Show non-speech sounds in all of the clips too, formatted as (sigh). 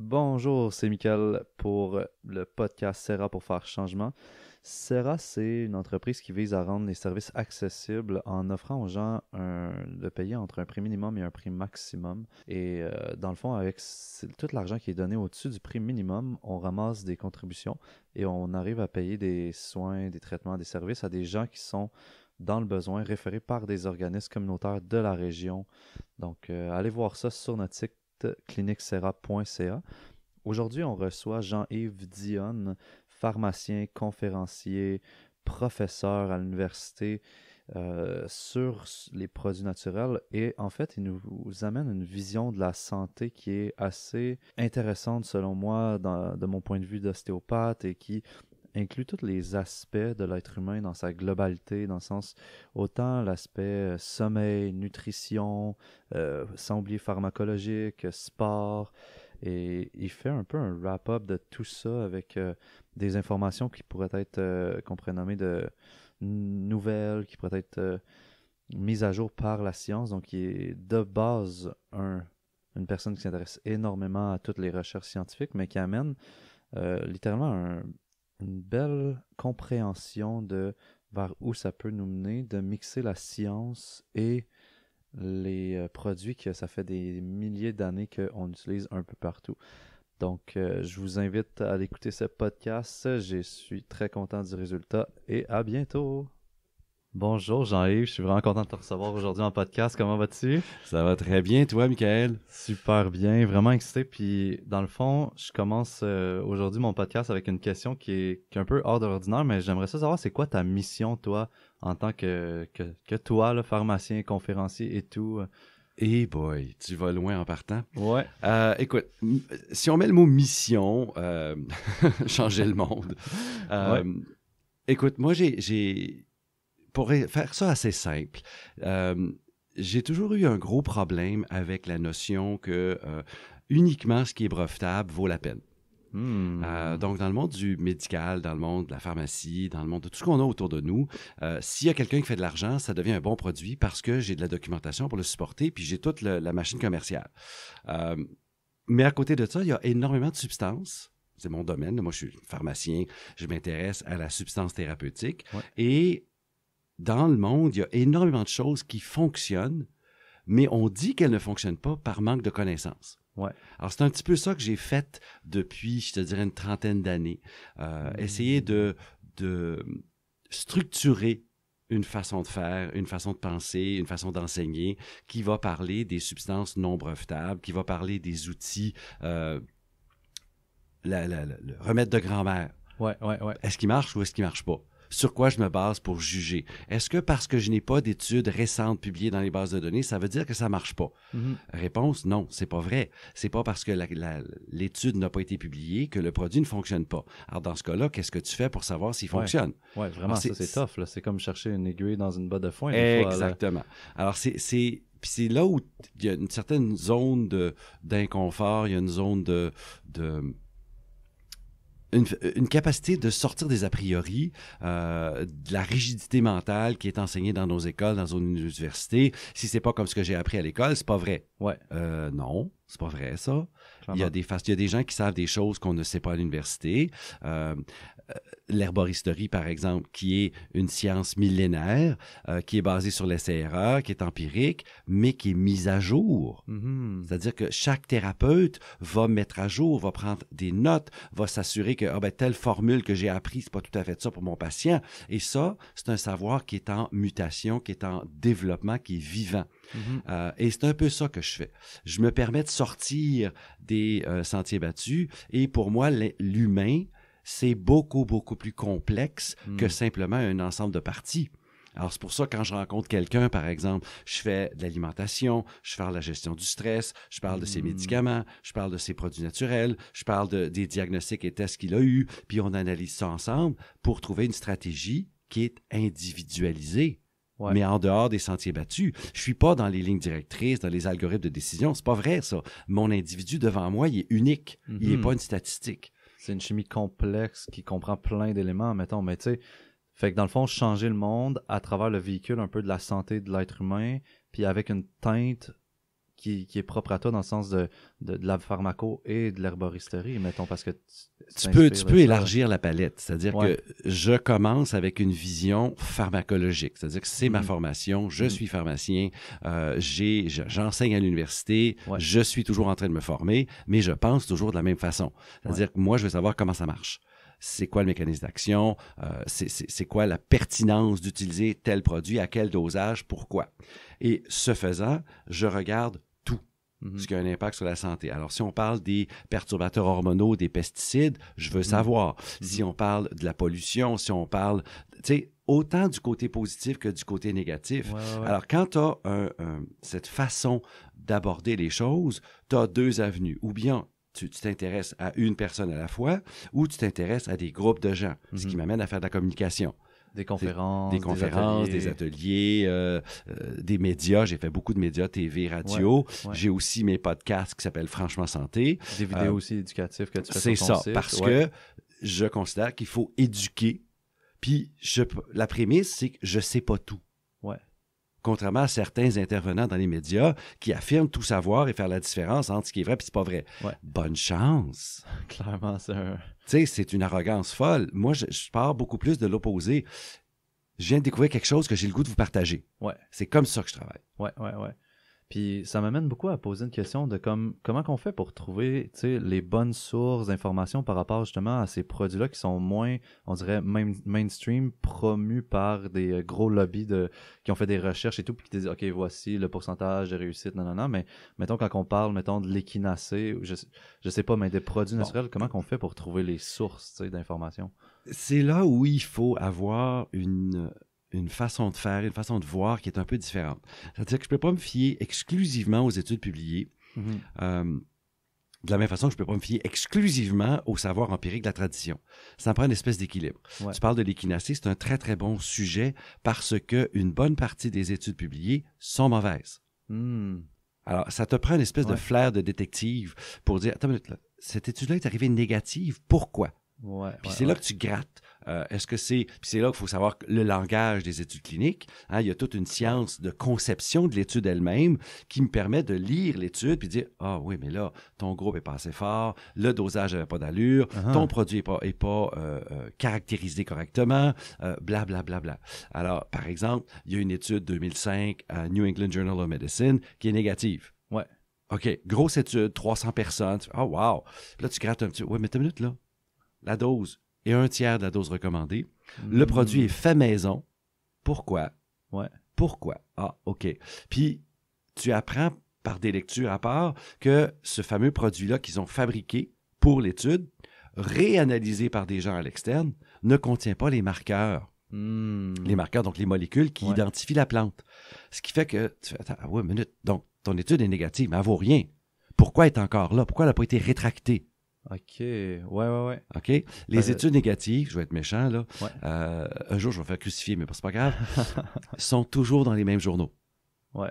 Bonjour, c'est Michael pour le podcast Serra pour faire changement. Serra, c'est une entreprise qui vise à rendre les services accessibles en offrant aux gens de payer entre un prix minimum et un prix maximum. Et euh, dans le fond, avec tout l'argent qui est donné au-dessus du prix minimum, on ramasse des contributions et on arrive à payer des soins, des traitements, des services à des gens qui sont dans le besoin, référés par des organismes communautaires de la région. Donc, euh, allez voir ça sur notre site site cliniquesera.ca. Aujourd'hui, on reçoit Jean-Yves Dionne, pharmacien, conférencier, professeur à l'université euh, sur les produits naturels et en fait, il nous, amène une vision de la santé qui est assez intéressante selon moi de mon point de vue d'ostéopathe et qui inclut tous les aspects de l'être humain dans sa globalité, dans le sens autant l'aspect euh, sommeil, nutrition, euh, sans oublier pharmacologique, euh, sport. Et il fait un peu un wrap-up de tout ça avec euh, des informations qui pourraient être, qu'on pourrait nommer de nouvelles, qui pourraient être mises à jour par la science. Donc, il est de base un, une personne qui s'intéresse énormément à toutes les recherches scientifiques, mais qui amène littéralement un, une belle compréhension de vers où ça peut nous mener, de mixer la science et les euh, produits que ça fait des milliers d'années qu'on utilise un peu partout. Donc, euh, je vous invite à l'écouter écouter ce podcast. Je suis très content du résultat et à bientôt. Bonjour Jean-Yves, je suis vraiment content de te recevoir aujourd'hui en podcast. Comment vas-tu? Ça va très bien, toi, Michael? Super bien, vraiment excité. Puis, dans le fond, je commence euh, aujourd'hui mon podcast avec une question qui est, un peu hors de mais j'aimerais savoir c'est quoi ta mission, toi, en tant que, que, toi, le pharmacien, conférencier et tout? Euh? Eh hey boy, tu vas loin en partant. Ouais. Euh, écoute, si on met le mot mission, (laughs) changer le monde. Écoute, moi, j'ai pour faire ça assez simple, euh, j'ai toujours eu un gros problème avec la notion que euh, uniquement ce qui est brevetable vaut la peine. Hmm. Euh, donc, dans le monde du médical, dans le monde de la pharmacie, dans le monde de tout ce qu'on a autour de nous, s'il y a quelqu'un qui fait de l'argent, ça devient un bon produit parce que j'ai de la documentation pour le supporter, puis j'ai toute la machine commerciale. mais à côté de ça, il y a énormément de substances. C'est mon domaine. Moi, je suis pharmacien. Je m'intéresse à la substance thérapeutique. Et dans le monde, il y a énormément de choses qui fonctionnent, mais on dit qu'elles ne fonctionnent pas par manque de connaissances. Ouais. Alors, c'est un petit peu ça que j'ai fait depuis, je te dirais, une trentaine d'années. Euh, essayer de, de structurer une façon de faire, une façon de penser, une façon d'enseigner, qui va parler des substances non brevetables, qui va parler des outils, euh, le remède de grand-mère. Ouais, ouais, ouais. Est-ce qu'il marche ou est-ce qu'il marche pas? sur quoi je me base pour juger. Est-ce que parce que je n'ai pas d'études récentes publiées dans les bases de données, ça veut dire que ça marche pas mhm. Réponse non, c'est pas vrai. C'est pas parce que l'étude n'a pas été publiée que le produit ne fonctionne pas. Alors dans ce cas-là, qu'est-ce que tu fais pour savoir s'il fonctionne Oui, vraiment, ça c'est tough. C'est comme chercher une aiguille dans une botte de foin. Exactement. Alors c'est c'est là où il y a une certaine zone d'inconfort, il y a une zone de, de une, capacité de sortir des a priori, euh, de la rigidité mentale qui est enseignée dans nos écoles, dans nos universités. Si c'est pas comme ce que j'ai appris à l'école, c'est pas vrai. Ouais. Euh, non, c'est pas vrai ça. Il y, a des, il y a des gens qui savent des choses qu'on ne sait pas à l'université. Euh, euh L'herboristerie, par exemple, qui est une science millénaire, euh, qui est basée sur les CRA, qui est empirique, mais qui est mise à jour. Mm-hmm. C'est-à-dire que chaque thérapeute va mettre à jour, va prendre des notes, va s'assurer que ah ben, telle formule que j'ai apprise, c'est pas tout à fait ça pour mon patient. Et ça, c'est un savoir qui est en mutation, qui est en développement, qui est vivant. Mm-hmm. Euh, et c'est un peu ça que je fais. Je me permets de sortir des euh, sentiers battus et pour moi, l'humain, c'est beaucoup, beaucoup plus complexe mm. que simplement un ensemble de parties. Alors, c'est pour ça, quand je rencontre quelqu'un, par exemple, je fais de l'alimentation, je fais de la gestion du stress, je parle de ses mm. médicaments, je parle de ses produits naturels, je parle des diagnostics et tests qu'il a eus, puis on analyse ça ensemble pour trouver une stratégie qui est individualisée mais en dehors des sentiers battus. Je suis pas dans les lignes directrices, dans les algorithmes de décision. C'est pas vrai, ça. Mon individu devant moi, il est unique. Il n'est mhm. pas une statistique. C'est une chimie complexe qui comprend plein d'éléments, mettons. Mais tu sais, fait que dans le fond, changer le monde à travers le véhicule un peu de la santé de l'être humain, puis avec une teinte qui, qui, est propre à toi dans le sens de, de, la pharmaco et de l'herboristerie, mettons, parce que tu, peux, tu peux élargir la palette. C'est-à-dire que je commence avec une vision pharmacologique. C'est-à-dire que c'est ma mm. formation, je mm. suis pharmacien, euh, j'enseigne à l'université, je suis toujours en train de me former, mais je pense toujours de la même façon. C'est-à-dire que moi, je veux savoir comment ça marche c'est quoi le mécanisme d'action, euh, c'est quoi la pertinence d'utiliser tel produit, à quel dosage, pourquoi. Et ce faisant, je regarde tout mhm. ce qui a un impact sur la santé. Alors, si on parle des perturbateurs hormonaux, des pesticides, je veux mhm. savoir. Mhm. Si on parle de la pollution, si on parle, tu sais, autant du côté positif que du côté négatif. Alors, quand tu as cette façon d'aborder les choses, tu as deux avenues. Ou bien tu t'intéresses à une personne à la fois ou tu t'intéresses à des groupes de gens, ce qui mhm. m'amène à faire de la communication. Des conférences. Des, conférences, des ateliers, euh, euh, des, médias. J'ai fait beaucoup de médias, TV, radio. J'ai aussi mes podcasts qui s'appellent Franchement Santé. Des vidéos euh, aussi éducatives que tu fais. C'est ça, parce que je considère qu'il faut éduquer. Puis je, la prémisse, c'est que je sais pas tout contrairement à certains intervenants dans les médias qui affirment tout savoir et faire la différence entre ce qui est vrai et ce qui n'est pas vrai. Bonne chance. (laughs) Clairement, c'est un... Tu sais, c'est une arrogance folle. Moi, je, pars beaucoup plus de l'opposé. Je viens de découvrir quelque chose que j'ai le goût de vous partager. Ouais. C'est comme ça que je travaille. Ouais, ouais, ouais. Puis ça m'amène beaucoup à poser une question de comme, comment qu'on fait pour trouver les bonnes sources d'informations par rapport justement à ces produits-là qui sont moins, on dirait, mainstream, promus par des euh, gros lobbies de, qui ont fait des recherches et tout, puis qui disent, OK, voici le pourcentage de réussite, non, non, non. Mais mettons, quand on parle, mettons, de l'équinacé, je, je sais pas, mais des produits naturels, comment qu'on fait pour trouver les sources d'informations? C'est là où il faut avoir une une façon de faire, une façon de voir qui est un peu différente. C'est-à-dire que je ne peux pas me fier exclusivement aux études publiées. Mhm. Euh, de la même façon que je ne peux pas me fier exclusivement au savoir empirique de la tradition. Ça prend une espèce d'équilibre. Tu parles de l'équinacée, c'est un très très bon sujet parce que une bonne partie des études publiées sont mauvaises. Hmm. Alors, ça te prend une espèce de flair de détective pour dire, attends une minute, cette étude-là est arrivée négative, pourquoi? Puis c'est là que tu grattes euh, est-ce que c'est. Puis c'est là qu'il faut savoir le langage des études cliniques. Hein, il y a toute une science de conception de l'étude elle-même qui me permet de lire l'étude puis dire Ah oui, mais là, ton groupe est pas assez fort, le dosage n'avait pas d'allure, uh-huh. ton produit n'est pas, est pas euh, euh, caractérisé correctement, blablabla. Bla, bla, bla. Alors, par exemple, il y a une étude 2005 à New England Journal of Medicine qui est négative. Ouais. OK, grosse étude, 300 personnes. Oh, wow. là, tu grattes un petit. Ouais mais une minute, là. La dose, et un tiers de la dose recommandée. Le hmm. produit est fait maison. Pourquoi? Ouais. Pourquoi? Ah, OK. Puis, tu apprends par des lectures à part que ce fameux produit-là qu'ils ont fabriqué pour l'étude, réanalysé par des gens à l'externe, ne contient pas les marqueurs. Hmm. Les marqueurs, donc les molécules qui identifient la plante. Ce qui fait que tu fais, attends, ah minute. Donc, ton étude est négative, mais elle vaut rien. Pourquoi elle est encore là? Pourquoi elle n'a pas été rétractée? OK. Ouais, ouais, ouais. OK. Les euh, études négatives, je vais être méchant, là. Euh, un jour, je vais me faire crucifier, mais c'est pas grave. (laughs) sont toujours dans les mêmes journaux. Ouais.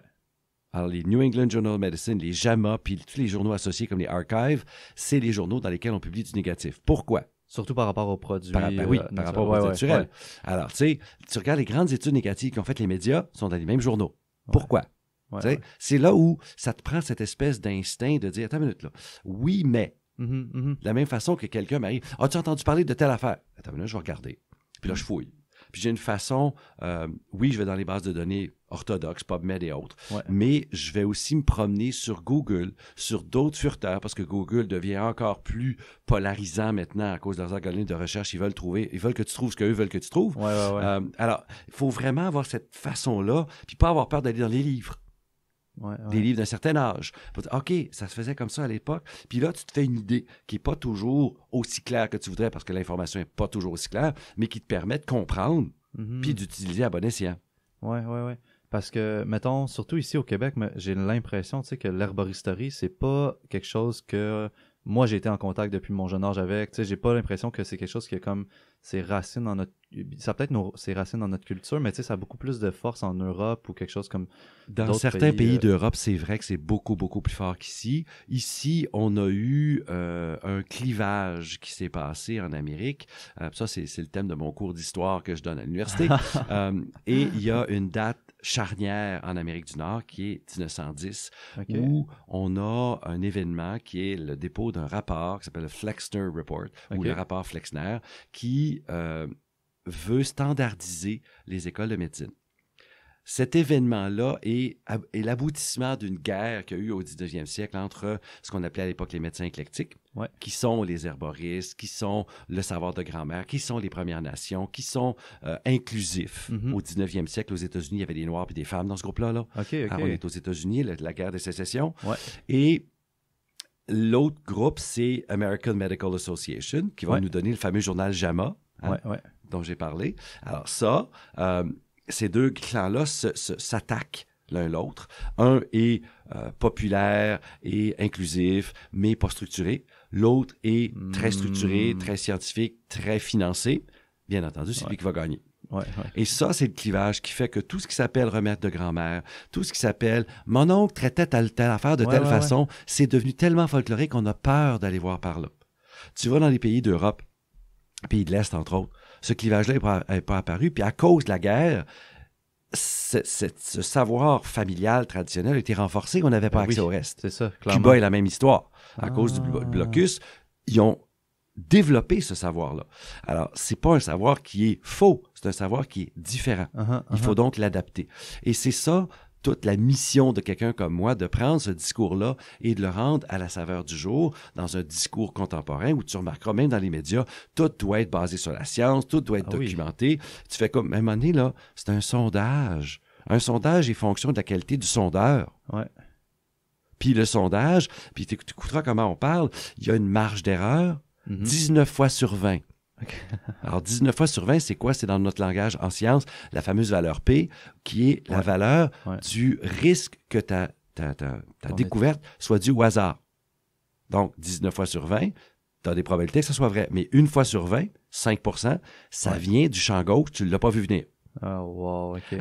Alors, les New England Journal of Medicine, les JAMA, puis tous les journaux associés comme les Archives, c'est les journaux dans lesquels on publie du négatif. Pourquoi? Surtout par rapport aux produits. Par, oui, euh, par rapport aux produits Alors, tu sais, tu regardes les grandes études négatives qu'ont fait les médias, sont dans les mêmes journaux. Pourquoi? C'est là où ça te prend cette espèce d'instinct de dire, attends une minute, là. Oui, mais Mm-hmm, mm-hmm. De la même façon que quelqu'un m'arrive As-tu entendu parler de telle affaire Attends, là, je vais regarder. Puis là, je fouille. Puis j'ai une façon, euh, oui, je vais dans les bases de données orthodoxes, PubMed et autres, mais je vais aussi me promener sur Google, sur d'autres furteurs, parce que Google devient encore plus polarisant maintenant à cause de leurs algorithmes de recherche. Ils veulent trouver, ils veulent que tu trouves ce qu'eux veulent que tu trouves. Euh, alors, il faut vraiment avoir cette façon-là, puis pas avoir peur d'aller dans les livres des livres d'un certain âge. OK, ça se faisait comme ça à l'époque. Puis là, tu te fais une idée qui n'est pas toujours aussi claire que tu voudrais parce que l'information n'est pas toujours aussi claire, mais qui te permet de comprendre mm-hmm. puis d'utiliser à bon escient. Oui, oui, oui. Parce que, mettons, surtout ici au Québec, j'ai l'impression que l'herboristerie, c'est pas quelque chose que moi j'ai été en contact depuis mon jeune âge avec. J'ai pas l'impression que c'est quelque chose qui est comme ses racines dans notre ça peut-être nos, racines dans notre culture, mais ça a beaucoup plus de force en Europe ou quelque chose comme. Dans certains pays, euh, d'Europe, c'est vrai que c'est beaucoup, beaucoup plus fort qu'ici. Ici, on a eu euh, un clivage qui s'est passé en Amérique. Euh, ça, c'est le thème de mon cours d'histoire que je donne à l'université. (laughs) et il y a une date charnière en Amérique du Nord qui est 1910, où on a un événement qui est le dépôt d'un rapport qui s'appelle le Flexner Report, ou le rapport Flexner, qui euh, veut standardiser les écoles de médecine. Cet événement-là est, l'aboutissement d'une guerre qu'il y a eu au 19e siècle entre ce qu'on appelait à l'époque les médecins éclectiques, qui sont les herboristes, qui sont le savoir de grand-mère, qui sont les Premières Nations, qui sont euh, inclusifs. Mm-hmm. Au 19e siècle, aux États-Unis, il y avait des Noirs et des femmes dans ce groupe-là. Là. Ah, on est aux États-Unis, la, guerre des sécessions. Et L'autre groupe, c'est American Medical Association, qui va nous donner le fameux journal JAMA, Hein? dont j'ai parlé. Alors ça, euh, ces deux clans-là s'attaquent l'un l'autre. Un est euh, populaire et inclusif, mais pas structuré. L'autre est très structuré, hmm. très scientifique, très financé. Bien entendu, c'est lui qui va gagner. Et ça, c'est le clivage qui fait que tout ce qui s'appelle remettre de grand-mère, tout ce qui s'appelle mon oncle traitait telle, affaire de telle façon, c'est devenu tellement folklorique qu'on a peur d'aller voir par là. Tu vois, dans les pays d'Europe, pays de l'Est, entre autres. Ce clivage-là n'est pas, apparu. Puis à cause de la guerre, ce, savoir familial traditionnel a été renforcé. On n'avait pas ben accès au reste. C'est ça, clairement. Cuba est la même histoire. À ah. cause du blocus, ils ont développé ce savoir-là. Alors, c'est pas un savoir qui est faux, c'est un savoir qui est différent. Uh-huh, Il faut uh-huh. donc l'adapter. Et c'est ça toute la mission de quelqu'un comme moi de prendre ce discours-là et de le rendre à la saveur du jour dans un discours contemporain où tu remarqueras même dans les médias, tout doit être basé sur la science, tout doit être ah documenté. Tu fais comme, à un là, c'est un sondage. Un sondage est fonction de la qualité du sondeur. Ouais. Puis le sondage, puis tu écouteras comment on parle, il y a une marge d'erreur, 19 mm-hmm. fois sur 20. (laughs) Alors, 19 fois sur 20, c'est quoi? C'est dans notre langage en science, la fameuse valeur P, qui est la valeur du risque que ta, découverte soit due au hasard. Donc, 19 fois sur 20, tu as des probabilités que ce soit vrai. Mais une fois sur 20, 5 ça vient du champ gauche, tu ne l'as pas vu venir. Ah,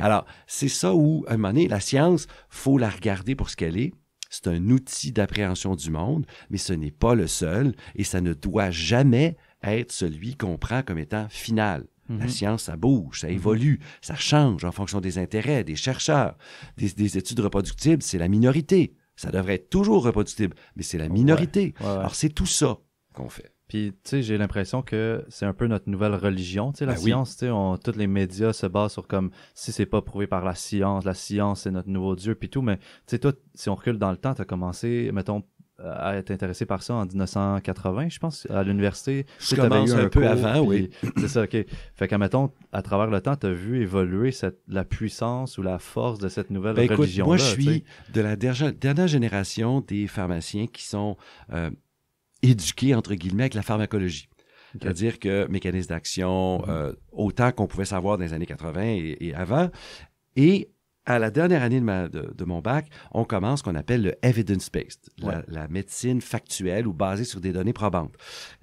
Alors, c'est ça où, à un moment donné, la science, faut la regarder pour ce qu'elle est. C'est un outil d'appréhension du monde, mais ce n'est pas le seul et ça ne doit jamais être celui qu'on prend comme étant final. Mhm. La science, ça bouge, ça mhm. évolue, ça change en fonction des intérêts des chercheurs. Des, études reproductibles, c'est la minorité. Ça devrait être toujours reproductible, mais c'est la minorité. Alors, c'est tout ça qu'on fait. Puis, tu sais, j'ai l'impression que c'est un peu notre nouvelle religion, tu sais, la ben science, tu sais, on, tous les médias se basent sur comme, si c'est pas prouvé par la science, la science, c'est notre nouveau Dieu, puis tout, mais, tu sais, toi, si on recule dans le temps, as commencé, mettons, à être intéressé par ça en 1980, je pense, à l'université. Je commence un, peu avant, oui. c'est ça, OK. Fait qu'à mettons, à travers le temps, tu as vu évoluer cette, la puissance ou la force de cette nouvelle ben, religion-là. Moi, je suis de la dernière, génération des pharmaciens qui sont euh, éduqués, entre guillemets, avec la pharmacologie. C'est-à-dire que mécanisme d'action, mhm. euh, autant qu'on pouvait savoir dans les années 80 et, et avant, et à la dernière année de, mon bac, on commence ce qu'on appelle le evidence-based, la, médecine factuelle ou basée sur des données probantes.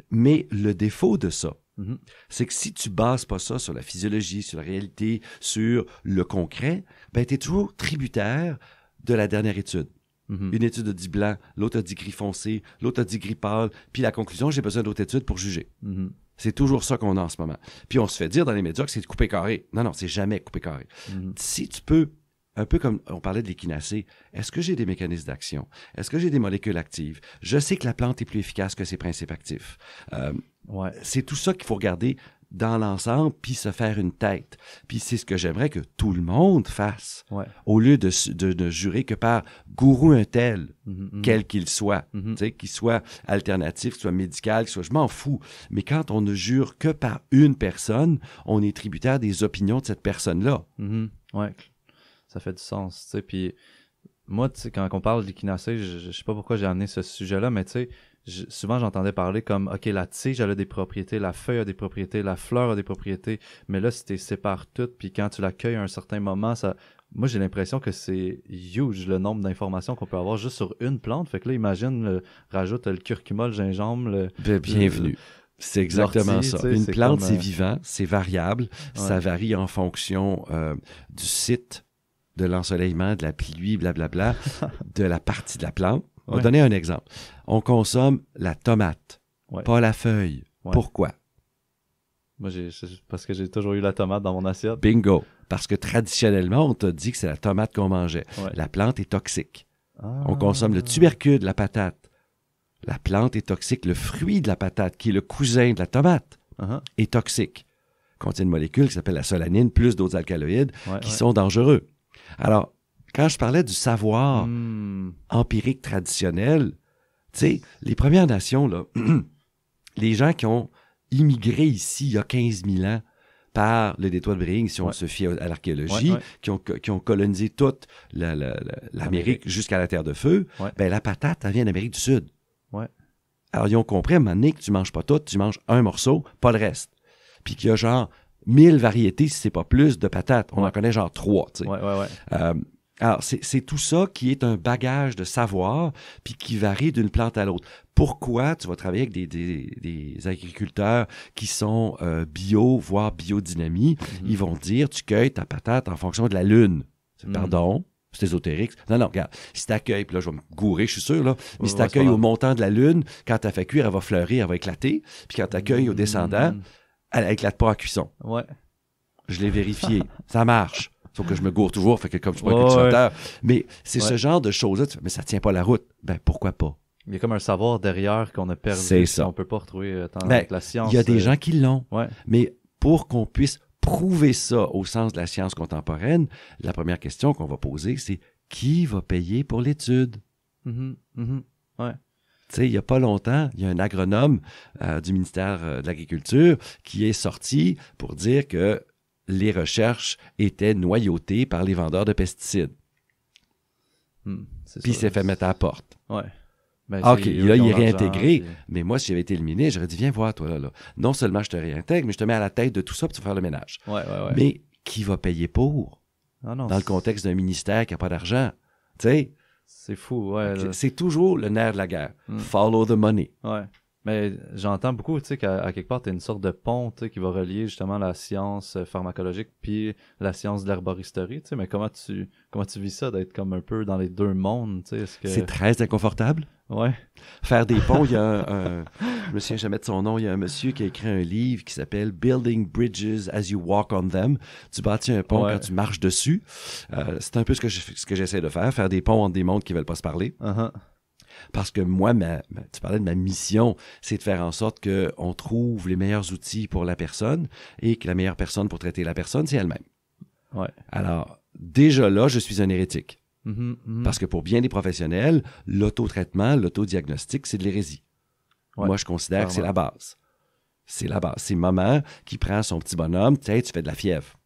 Mais le défaut de ça, mm-hmm. c'est que si tu bases pas ça sur la physiologie, sur la réalité, sur le concret, ben, tu es toujours tributaire de la dernière étude. Mm-hmm. Une étude a dit blanc, l'autre a dit gris foncé, l'autre a dit gris pâle, puis la conclusion, j'ai besoin d'autres études pour juger. Mm-hmm. C'est toujours ça qu'on a en ce moment. Puis on se fait dire dans les médias que c'est coupé carré. Non, non, c'est jamais coupé carré. Si tu peux un peu comme on parlait de l'équinacée. est-ce que j'ai des mécanismes d'action? Est-ce que j'ai des molécules actives? Je sais que la plante est plus efficace que ses principes actifs. Euh, c'est tout ça qu'il faut regarder dans l'ensemble, puis se faire une tête. Puis c'est ce que j'aimerais que tout le monde fasse, au lieu de, de, jurer que par gourou un tel, mm-hmm, mm-hmm. quel qu'il soit, mm-hmm. qu'il soit alternatif, qu'il soit médical, soit... Je m'en fous. Mais quand on ne jure que par une personne, on est tributaire des opinions de cette personne-là ça fait du sens, Puis moi, quand on parle d'échinacée, je, ne sais pas pourquoi j'ai amené ce sujet-là, mais souvent j'entendais parler comme OK, la tige a des propriétés, la feuille a des propriétés, la fleur a des propriétés, mais là si tu sépares toutes puis quand tu l'accueilles à un certain moment, ça moi j'ai l'impression que c'est huge le nombre d'informations qu'on peut avoir juste sur une plante. Fait que là imagine rajoute le curcuma, le gingembre, le, bienvenue. c'est exactement ça. Une plante, c'est euh, vivant, c'est variable, ça varie en fonction euh, du site, de l'ensoleillement, de la pluie, blablabla, (laughs) de la partie de la plante. On va donner un exemple. On consomme la tomate, pas la feuille. Pourquoi? Moi, j'ai, parce que j'ai toujours eu la tomate dans mon assiette. Bingo. Parce que traditionnellement, on t'a dit que c'est la tomate qu'on mangeait. La plante est toxique. On ah. consomme le tubercule de la patate. La plante est toxique. Le fruit de la patate, qui est le cousin de la tomate, uh-huh. est toxique. Contient une molécule qui s'appelle la solanine, plus d'autres alcaloïdes qui sont dangereux. Alors, quand je parlais du savoir hmm. empirique traditionnel, tu sais, les Premières Nations, là, (clears throat) les gens qui ont immigré ici il y a 15 000 ans par le détroit de Bering, si on se fie à l'archéologie, qui, ont, colonisé toute l'Amérique jusqu'à la Terre de Feu, ben, la patate, elle vient d'Amérique du Sud. Alors, ils ont compris à un moment donné que tu manges pas tout, tu manges un morceau, pas le reste. Puis qu'il y a genre 1000 variétés, si c'est pas plus, de patates. On en connaît genre trois. Tu sais. Euh, alors, c'est tout ça qui est un bagage de savoir, puis qui varie d'une plante à l'autre. Pourquoi tu vas travailler avec des, agriculteurs qui sont euh, bio, voire biodynamie? Mm-hmm. Ils vont dire, tu cueilles ta patate en fonction de la lune. Mm-hmm. Pardon? C'est ésotérique. Non, non, regarde. Si t'accueilles, puis là, je vais me gourer, je suis sûr, là. Mais si tu accueilles au montant de la lune, quand as fait cuire, elle va fleurir, elle va éclater. Puis quand t'accueilles au mm-hmm. descendant, elle éclate pas à cuisson. Ouais. Je l'ai vérifié. (laughs) ça marche. faut que je me gourre toujours, fait que comme je suis pas oh, Mais c'est ce genre de choses-là, mais ça tient pas la route. Ben pourquoi pas? Il y a comme un savoir derrière qu'on a perdu. C'est ça. On peut pas retrouver euh, tant avec ben, la science. Il y a des euh, gens qui l'ont. Mais pour qu'on puisse prouver ça au sens de la science contemporaine, la première question qu'on va poser, c'est qui va payer pour l'étude? Mm ouais sais, il n'y a pas longtemps, il y a un agronome euh, du ministère euh, de l'Agriculture qui est sorti pour dire que les recherches étaient noyautées par les vendeurs de pesticides. Hmm, Puis il s'est fait mettre à la porte. Ouais. Ben, ah, OK, là, il est réintégré. Mais moi, si j'avais été éliminé, j'aurais dit Viens voir, toi, là, Non seulement je te réintègre, mais je te mets à la tête de tout ça pour faire le ménage. Ouais, ouais, ouais. Mais qui va payer pour ah Dans le contexte d'un ministère qui n'a pas d'argent. Tu sais c'est fou, ouais. C'est toujours le nerf de la guerre. Hmm. Follow the money. Ouais. Mais j'entends beaucoup, tu sais, qu'à quelque part, tu as une sorte de pont, qui va relier justement la science euh, pharmacologique puis la science de l'herboristerie, tu sais. Mais comment tu, comment tu vis ça d'être comme un peu dans les deux mondes, tu sais? C'est très inconfortable. Ouais. Faire des ponts, il y a un, jamais de son nom, il y a un monsieur qui a écrit un livre qui s'appelle Building Bridges as You Walk on Them. Tu bâtis un pont quand tu marches dessus. Euh, c'est un peu ce que, j'essaie de faire, faire des ponts entre des mondes qui veulent pas se parler. Uh-huh. Parce que moi, ma, tu parlais de ma mission, c'est de faire en sorte qu'on trouve les meilleurs outils pour la personne et que la meilleure personne pour traiter la personne, c'est elle-même. Ouais. Alors, déjà là, je suis un hérétique. Mhm, mhm. Parce que pour bien des professionnels, lauto l'autodiagnostic, c'est de l'hérésie. Moi, je considère que c'est la base. C'est la base. C'est maman qui prend son petit bonhomme, tu tu fais de la fièvre.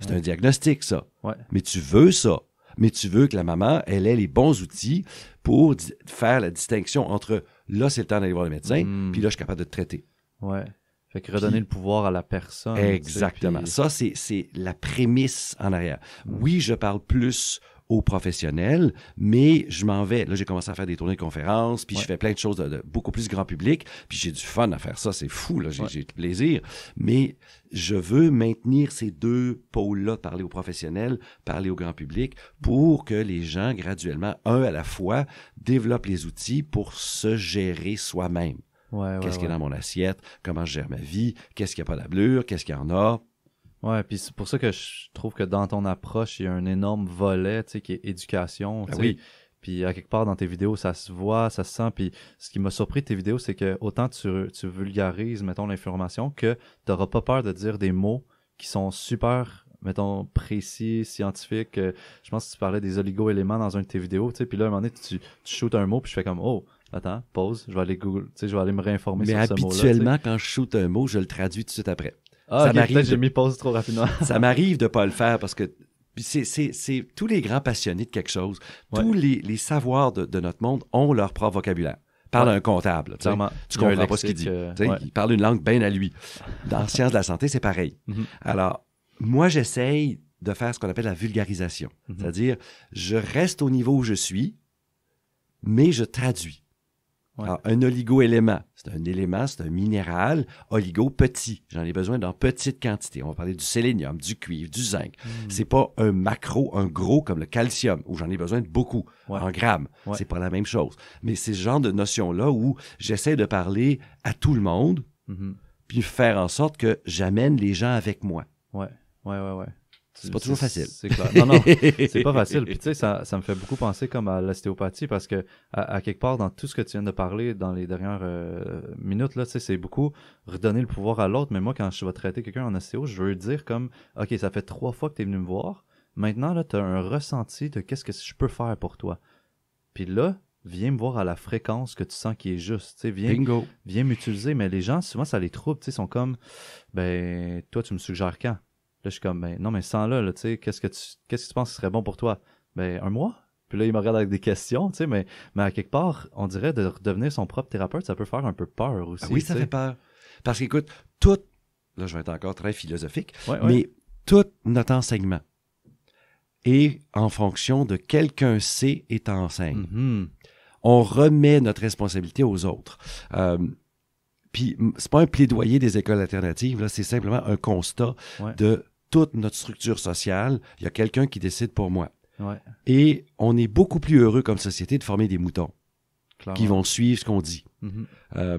c'est un diagnostic, ça. Mais tu veux ça. Mais tu veux que la maman, elle ait les bons outils pour faire la distinction entre là, c'est le temps d'aller voir le médecin, hmm. puis là, je suis capable de te traiter. Ouais. Fait que redonner le pouvoir à la personne. Exactement. Ça, c'est la prémisse en arrière. Hmm. Oui, je parle plus professionnels, mais je m'en vais. Là, j'ai commencé à faire des tournées de conférences, puis je fais plein de choses de, beaucoup plus grand public, puis j'ai du fun à faire ça, c'est fou, là, j'ai du plaisir. Mais je veux maintenir ces deux pôles-là, parler aux professionnels, parler au grand public, pour que les gens, graduellement, un à la fois, développent les outils pour se gérer soi-même. qu'est-ce qui est dans mon assiette? Comment je gère ma vie? Qu'est-ce qu'il qui a pas d'ablure? Qu'est-ce qu'il y en a? Ouais, puis c'est pour ça que je trouve que dans ton approche, il y a un énorme volet, tu sais, qui est éducation, ben Oui. Puis à quelque part dans tes vidéos, ça se voit, ça se sent. Puis ce qui m'a surpris de tes vidéos, c'est que autant tu, tu vulgarises, mettons, l'information, que t'auras pas peur de dire des mots qui sont super, mettons, précis, scientifiques. Euh, je pense que tu parlais des oligo-éléments dans une de tes vidéos, tu sais. Puis là, à un moment donné, tu, tu shootes un mot, puis je fais comme, oh, attends, pause, je vais aller Google, tu sais, je vais aller me réinformer sur ce mot-là. habituellement, quand je shoot un mot, je le traduis tout de suite après. Ah, ça m'arrive. J'ai mis pause trop rapidement. (laughs) ça m'arrive de pas le faire parce que c'est tous les grands passionnés de quelque chose, tous les, savoirs de, notre monde ont leur propre vocabulaire. Parle un comptable, tu, comprends pas ce qu'il dit. Euh, il parle une langue bien à lui. Dans la sciences de la santé, c'est pareil. Mhm. Alors, moi, j'essaye de faire ce qu'on appelle la vulgarisation. Mhm. C'est-à-dire, je reste au niveau où je suis, mais je traduis. Alors, ah, un oligo-élément, c'est un élément, c'est un minéral. Oligo, petit. J'en ai besoin dans petite quantité. On va parler du sélénium, du cuivre, du zinc. Hmm. C'est pas un macro, un gros comme le calcium, où j'en ai besoin de beaucoup, en grammes. C'est pas la même chose. Mais c'est ce genre de notion-là où j'essaie de parler à tout le monde, mm-hmm. puis faire en sorte que j'amène les gens avec moi. Ouais, ouais, ouais, ouais. C'est pas toujours facile. C'est Non, non, c'est pas facile. (laughs) Puis tu sais, ça, me fait beaucoup penser comme à l'ostéopathie parce que à, quelque part, dans tout ce que tu viens de parler dans les dernières euh, minutes, là, c'est beaucoup redonner le pouvoir à l'autre. Mais moi, quand je vais traiter quelqu'un en ostéo, je veux dire comme, OK, ça fait trois fois que tu es venu me voir. Maintenant, là, tu as un ressenti de qu'est-ce que je peux faire pour toi. Puis là, viens me voir à la fréquence que tu sens qui est juste. viens, Bingo. Viens m'utiliser. Mais les gens, souvent, ça les trouble. Ils sont comme, ben, toi, tu me suggères quand? Là, je suis comme, ben, non, mais sans là, tu sais, qu'est-ce que tu, qu'est-ce que tu penses serait bon pour toi? Ben, un mois? Puis là, il me regarde avec des questions, mais, mais à quelque part, on dirait de devenir son propre thérapeute, ça peut faire un peu peur aussi. oui, ça fait peur. Parce qu'écoute, tout, là, je vais être encore très philosophique, mais tout notre enseignement est en fonction de quelqu'un sait et enseigne mm-hmm. On remet notre responsabilité aux autres. Euh, puis, c'est pas un plaidoyer des écoles alternatives, là, c'est simplement un constat de toute notre structure sociale, il y a quelqu'un qui décide pour moi. Et on est beaucoup plus heureux comme société de former des moutons qui vont suivre ce qu'on dit. Mhm. Euh,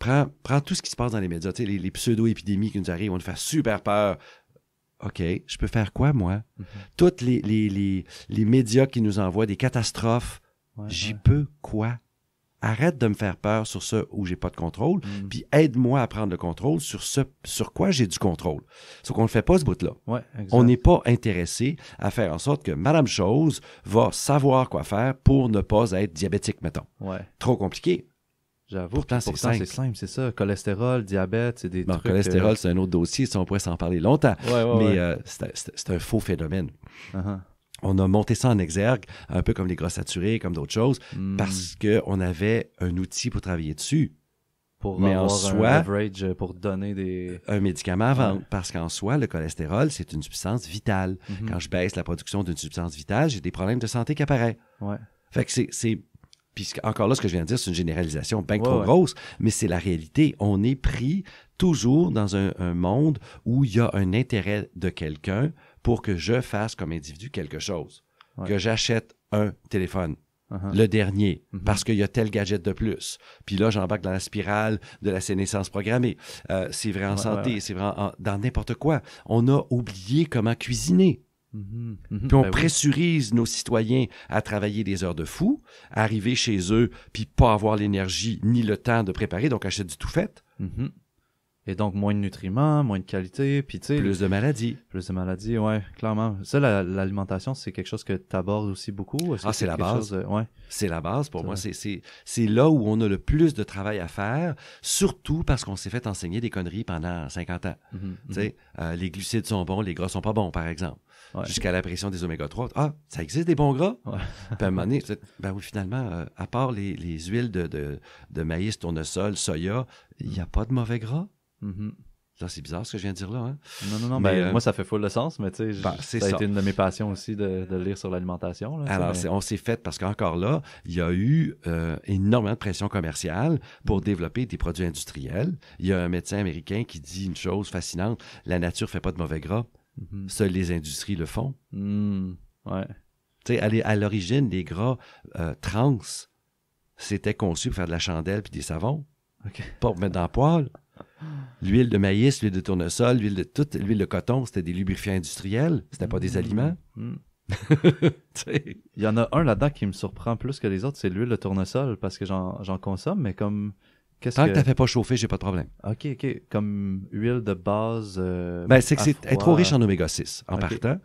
prends, tout ce qui se passe dans les médias, les, les pseudo-épidémies qui nous arrivent, on nous fait super peur. OK, je peux faire quoi, moi? Mhm. Toutes les, les, médias qui nous envoient des catastrophes, j'y peux quoi? arrête de me faire peur sur ce où j'ai pas de contrôle, mm. puis aide-moi à prendre le contrôle sur ce sur quoi j'ai du contrôle. Sauf qu'on ne fait pas ce bout-là. on n'est pas intéressé à faire en sorte que Madame Chose va savoir quoi faire pour ne pas être diabétique, mettons. Trop compliqué. J'avoue. Pourtant, c'est simple. C'est ça. Cholestérol, diabète, c'est des bon, trucs... Cholestérol, euh, c'est un autre dossier, ça, on pourrait s'en parler longtemps. mais euh, c'est un faux phénomène. Uh-huh on a monté ça en exergue, un peu comme les gras saturés, comme d'autres choses, hmm. parce parce qu'on avait un outil pour travailler dessus. Pour avoir un average euh, pour donner des... Un médicament avant. parce qu'en soi, le cholestérol, c'est une substance vitale. Mhm. Quand je baisse la production d'une substance vitale, j'ai des problèmes de santé qui apparaissent. Ouais. Fait que c'est... Puis encore là, ce que je viens de dire, c'est une généralisation bien trop grosse, mais c'est la réalité. On est pris toujours dans un, un monde où il y a un intérêt de quelqu'un pour que je fasse comme individu quelque chose. Que j'achète un téléphone. Uh-huh. Le dernier, mm-hmm. parce qu'il y a tel gadget de plus. Puis là, j'embarque dans la spirale de la sénescence programmée. Euh, c'est vrai en santé, c'est vrai dans n'importe quoi. On a oublié comment cuisiner. Mm-hmm. Mm-hmm. puis on ben pressurise nos citoyens à travailler des heures de fou, arriver chez eux, puis pas avoir l'énergie ni le temps de préparer, donc acheter du tout fait. Et donc, moins de nutriments, moins de qualité, puis tu sais... Plus de maladies. Plus de maladies, ouais, clairement. Ça, l'alimentation, c'est quelque chose que tu abordes aussi beaucoup? ah, c'est la base. Ouais. C'est la base pour moi. C'est là où on a le plus de travail à faire, surtout parce qu'on s'est fait enseigner des conneries pendant 50 ans. Mhm, tu mhm. sais, euh, les glucides sont bons, les gras sont pas bons, par exemple. Jusqu'à la pression des oméga-3. Ah, ça existe des bons gras? à un moment ben oui, finalement, euh, à part les, huiles de, de maïs, tournesol, soya, il n'y a pas de mauvais gras. Mm-hmm. c'est bizarre ce que je viens de dire là. Hein. Non, non, non, mais, euh, euh, moi, ça fait fou le sens, mais ben, ça a été une de mes passions aussi de, lire sur l'alimentation. Alors, on s'est fait parce qu'encore là, il y a eu euh, énormément de pression commerciale pour mm-hmm. développer des produits industriels. Il y a un médecin américain qui dit une chose fascinante la nature fait pas de mauvais gras. Mm-hmm. Seules les industries le font. Mm, tu sais, à l'origine, les gras trans, c'était conçu pour faire de la chandelle puis des savons. pour mettre dans le poêle. L'huile de maïs, l'huile de tournesol, l'huile de toute, l'huile de coton, c'était des lubrifiants industriels, c'était pas des mm. aliments. Mm. (laughs) Il y en a un là-dedans qui me surprend plus que les autres, c'est l'huile de tournesol, parce que j'en consomme, mais comme. Qu Tant que, t'as fait pas chauffer, j'ai pas de problème. OK, OK. Comme huile de base. Euh, ben, c'est que c'est trop riche en oméga 6 en partant.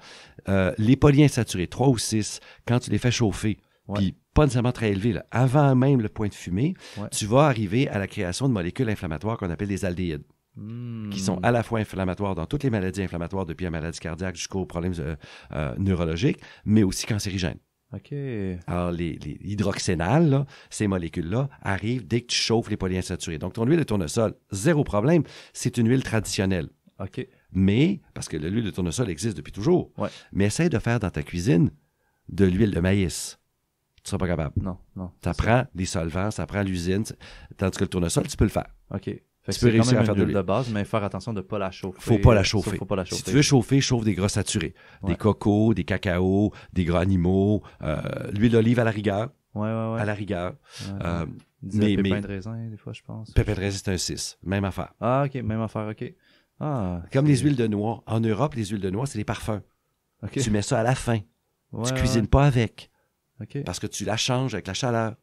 Euh, les polyinsaturés, 3 ou 6, quand tu les fais chauffer, puis pas nécessairement très élevé, là. avant même le point de fumée, tu vas arriver à la création de molécules inflammatoires qu'on appelle des aldéhydes. Hmm. qui sont à la fois inflammatoires dans toutes les maladies inflammatoires, depuis la maladie cardiaque jusqu'aux problèmes euh, euh, neurologiques, mais aussi cancérigènes. OK. Alors, les, hydroxénales, ces molécules-là, arrivent dès que tu chauffes les polyinsaturés. Donc, ton huile de tournesol, zéro problème, c'est une huile traditionnelle. OK. Mais, parce que l'huile de tournesol existe depuis toujours, mais essaye de faire dans ta cuisine de l'huile de maïs tu seras pas capable. Non, non. Ça prend des solvants, ça prend l'usine. Tandis que le sol tu peux le faire. OK. tu peux réussir à faire de l'huile. de base, mais faire attention de ne pas la chauffer. Faut pas la chauffer. faut pas la chauffer. Si tu veux chauffer, chauffe des gras saturés. Des cocos, des cacao, des gras animaux, euh, l'huile d'olive à la rigueur. Ouais, ouais, ouais. À la rigueur. Ouais, euh, mais, de raisin, des fois, je pense. pépin de raisin, c'est un 6. Même affaire. Ah, OK. Même affaire, OK. Ah, Comme les huiles de noix. En Europe, les huiles de noix, c'est des parfums. Tu mets ça à la fin. Ouais, tu cuisines pas avec. Parce que tu la changes avec la chaleur.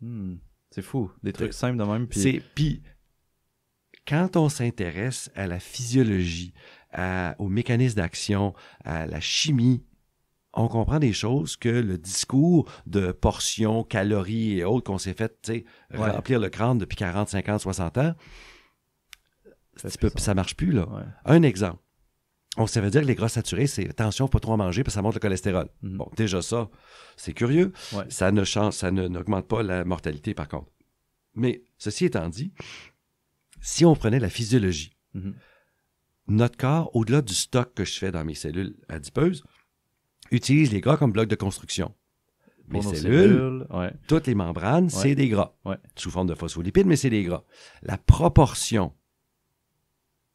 Hmm. C'est fou, des trucs simples de même. Puis... puis quand on s'intéresse à la physiologie, aux mécanismes d'action, à la chimie, on comprend des choses que le discours de portions, calories et autres qu'on s'est fait sais, remplir le crâne depuis 40, 50, 60 ans, ça, ça marche plus. là. Un exemple. Donc, ça veut dire que les gras saturés, c'est attention, pas trop en manger parce que ça monte le cholestérol. Mhm. Bon, déjà ça, c'est curieux. Ça ne change, ça n'augmente pas la mortalité, par contre. Mais ceci étant dit, si on prenait la physiologie, mhm. notre corps, au-delà du stock que je fais dans mes cellules adipeuses, utilise les gras comme bloc de construction. Mes cellules, toutes les membranes, c'est des gras. Sous forme de phospholipides, mais c'est des gras. La proportion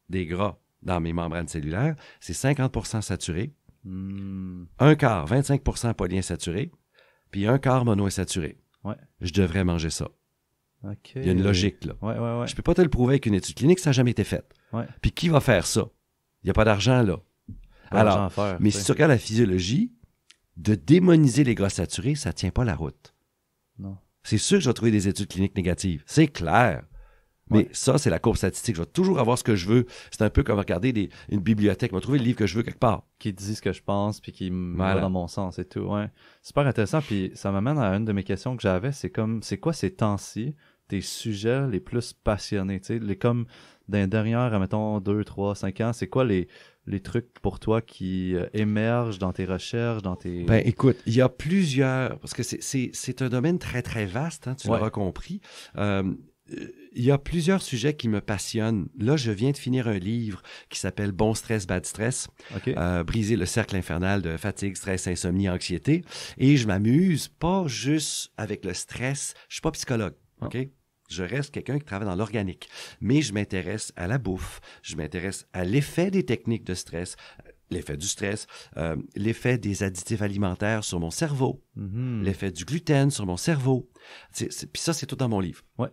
des gras dans mes membranes cellulaires, c'est 50 saturé, hmm. un quart, 25 polyinsaturé, puis un quart monoinsaturé. Je devrais manger ça. Il y a une logique là. Je ne Je peux pas te le prouver avec une étude clinique, ça n'a jamais été fait. Puis qui va faire ça? Il n'y a pas d'argent là. Alors, mais si tu regardes la physiologie, de démoniser les gras saturés, ça tient pas la route. C'est sûr que je vais des études cliniques négatives. C'est clair. Mais ça, c'est la courbe statistique. Je vais toujours avoir ce que je veux. C'est un peu comme regarder une bibliothèque. Je vais trouver le livre que je veux quelque part. Qui dit ce que je pense, puis qui me voilà. dans mon sens et tout. Ouais. Super intéressant. Puis ça m'amène à une de mes questions que j'avais. C'est comme, c'est quoi ces temps-ci tes sujets les plus passionnés? Tu sais, les comme d'un dernier, admettons, mettons, 2, 3, 5 ans, c'est quoi les, les trucs pour toi qui euh, émergent dans tes recherches, dans tes... Ben écoute, il y a plusieurs, parce que c'est un domaine très très vaste, hein, tu l'auras compris. Euh, euh, il y a plusieurs sujets qui me passionnent. Là, je viens de finir un livre qui s'appelle Bon stress, bad stress, euh, briser le cercle infernal de fatigue, stress, insomnie, anxiété. Et je m'amuse pas juste avec le stress. Je suis pas psychologue, ah. ok Je reste quelqu'un qui travaille dans l'organique, mais je m'intéresse à la bouffe, je m'intéresse à l'effet des techniques de stress, euh, l'effet du stress, l'effet des additifs alimentaires sur mon cerveau, mhm. l'effet du gluten sur mon cerveau. Puis ça, c'est tout dans mon livre. Ouais.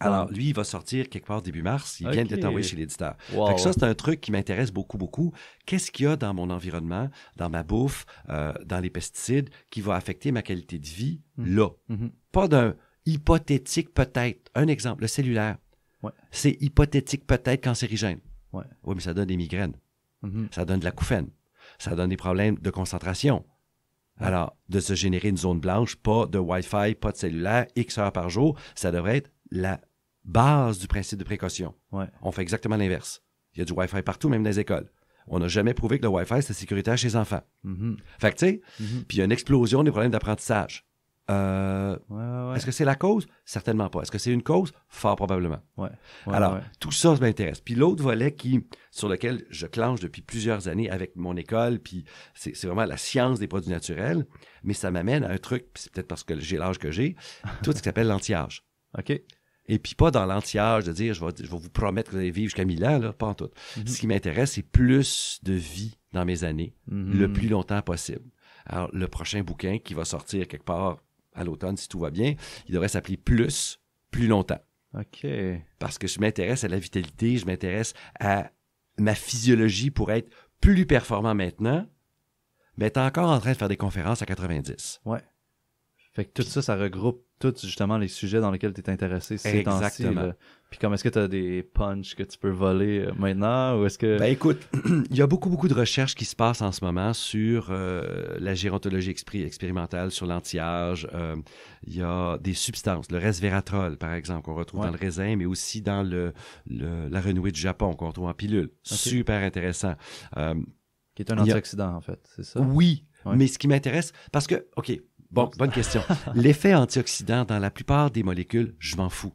Alors, lui, il va sortir quelque part début mars. Il vient d'être envoyé chez l'éditeur. ça, c'est un truc qui m'intéresse beaucoup, beaucoup. Qu'est-ce qu'il y a dans mon environnement, dans ma bouffe, euh, dans les pesticides, qui va affecter ma qualité de vie mhm. là? Mhm. Pas d'un hypothétique peut-être. Un exemple, le cellulaire. C'est hypothétique peut-être cancérigène. Ouais. Oui, mais ça donne des migraines. Mhm. Ça donne de la Ça donne des problèmes de concentration. Alors, de se générer une zone blanche, pas de Wi-Fi, pas de cellulaire, X heures par jour, ça devrait être la base du principe de précaution. On fait exactement l'inverse. Il y a du Wi-Fi partout, même dans les écoles. On n'a jamais prouvé que le Wi-Fi, c'est sécuritaire chez les enfants. Mm-hmm. Fait que, tu sais, mm-hmm. puis il y a une explosion des problèmes d'apprentissage. Euh, est-ce que c'est la cause? Certainement pas. Est-ce que c'est une cause? Fort probablement. Alors, tout ça, ça m'intéresse. Puis l'autre volet qui, sur lequel je clenche depuis plusieurs années avec mon école, puis c'est vraiment la science des produits naturels, mais ça m'amène à un truc, puis c'est peut-être parce que j'ai l'âge que j'ai, tout ce qui s'appelle l'anti-âge. (laughs) OK. Et puis pas dans lanti de dire je vais, je vais, vous promettre que vous allez vivre jusqu'à 1000 ans, là, pas en tout. Mhm. Ce qui m'intéresse, c'est plus de vie dans mes années, mhm. le plus longtemps possible. Alors, le prochain bouquin qui va sortir quelque part à l'automne, si tout va bien, il devrait s'appeler Plus, plus longtemps. OK. Parce que je m'intéresse à la vitalité, je m'intéresse à ma physiologie pour être plus performant maintenant, mais être encore en train de faire des conférences à 90. Ouais tout ça, ça regroupe tous justement les sujets dans lesquels tu es intéressé ces temps Puis comme est-ce que tu as des punchs que tu peux voler euh, maintenant ou est-ce que... Ben écoute, (clears throat) il y a beaucoup, beaucoup de recherches qui se passent en ce moment sur euh, la gérontologie expérimentale, sur l'anti-âge. Euh, il y a des substances, le resveratrol par exemple, qu'on retrouve dans le raisin, mais aussi dans le, la renouée du Japon qu'on retrouve en pilule. Super intéressant. qui est un antioxydant en fait, c'est ça? Oui, mais ce qui m'intéresse, parce que, OK, Bon, bonne question. (laughs) L'effet antioxydant dans la plupart des molécules, je m'en fous.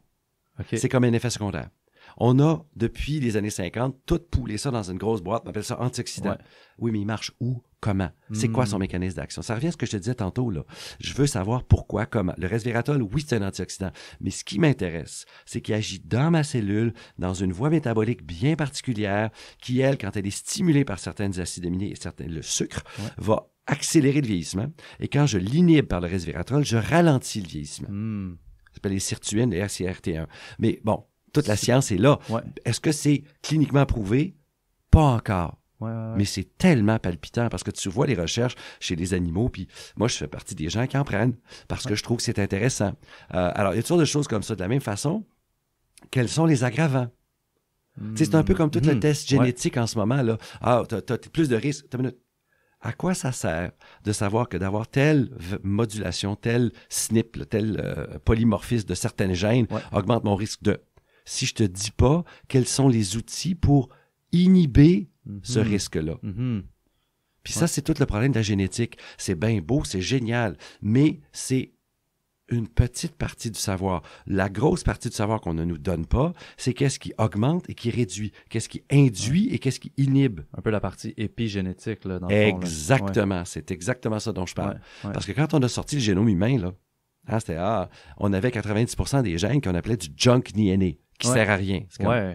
C'est comme un effet secondaire. On a, depuis les années 50, tout poulé ça dans une grosse boîte, on appelle ça antioxydant. Oui, mais il marche où? Comment? C'est quoi son hmm. mécanisme d'action? Ça revient à ce que je te disais tantôt, là. Je veux savoir pourquoi, comment. Le resveratrol, oui, c'est un antioxydant. Mais ce qui m'intéresse, c'est qu'il agit dans ma cellule, dans une voie métabolique bien particulière, qui, elle, quand elle est stimulée par certaines acides aminés et certains, le sucre, va accélérer le vieillissement. Et quand je l'inhibe par le resveratrol, je ralentis le vieillissement. Hmm. Ça s'appelle les sirtuines les rcrt 1 Mais bon, toute la science est là. Est-ce que c'est cliniquement prouvé? Pas encore. Mais c'est tellement palpitant parce que tu vois les recherches chez les animaux, puis moi je fais partie des gens qui en prennent parce que je trouve que c'est intéressant. Euh, alors, il y a toutes sortes de choses comme ça. De la même façon, quels sont les aggravants? sais, C'est un peu hmm. comme tout le hmm. test génétique en ce moment. Là. Ah, tu plus de risques à quoi ça sert de savoir que d'avoir telle modulation, tel SNIP, tel euh, polymorphisme de certains gènes augmente mon risque de... Si je te dis pas quels sont les outils pour inhiber ce mhm. risque-là. Mhm. Puis ça, c'est tout le problème de la génétique. C'est bien beau, c'est génial, mais c'est une petite partie du savoir. La grosse partie du savoir qu'on ne nous donne pas, c'est qu'est-ce qui augmente et qui réduit, qu'est-ce qui induit et qu'est-ce qui inhibe. Un peu la partie épigénétique, dans le Exactement, c'est exactement ça dont je parle. Parce que quand on a sorti le génome humain, là, hein, c'était, ah, on avait 90% des gènes qu'on appelait du junk DNA, qui sert à rien.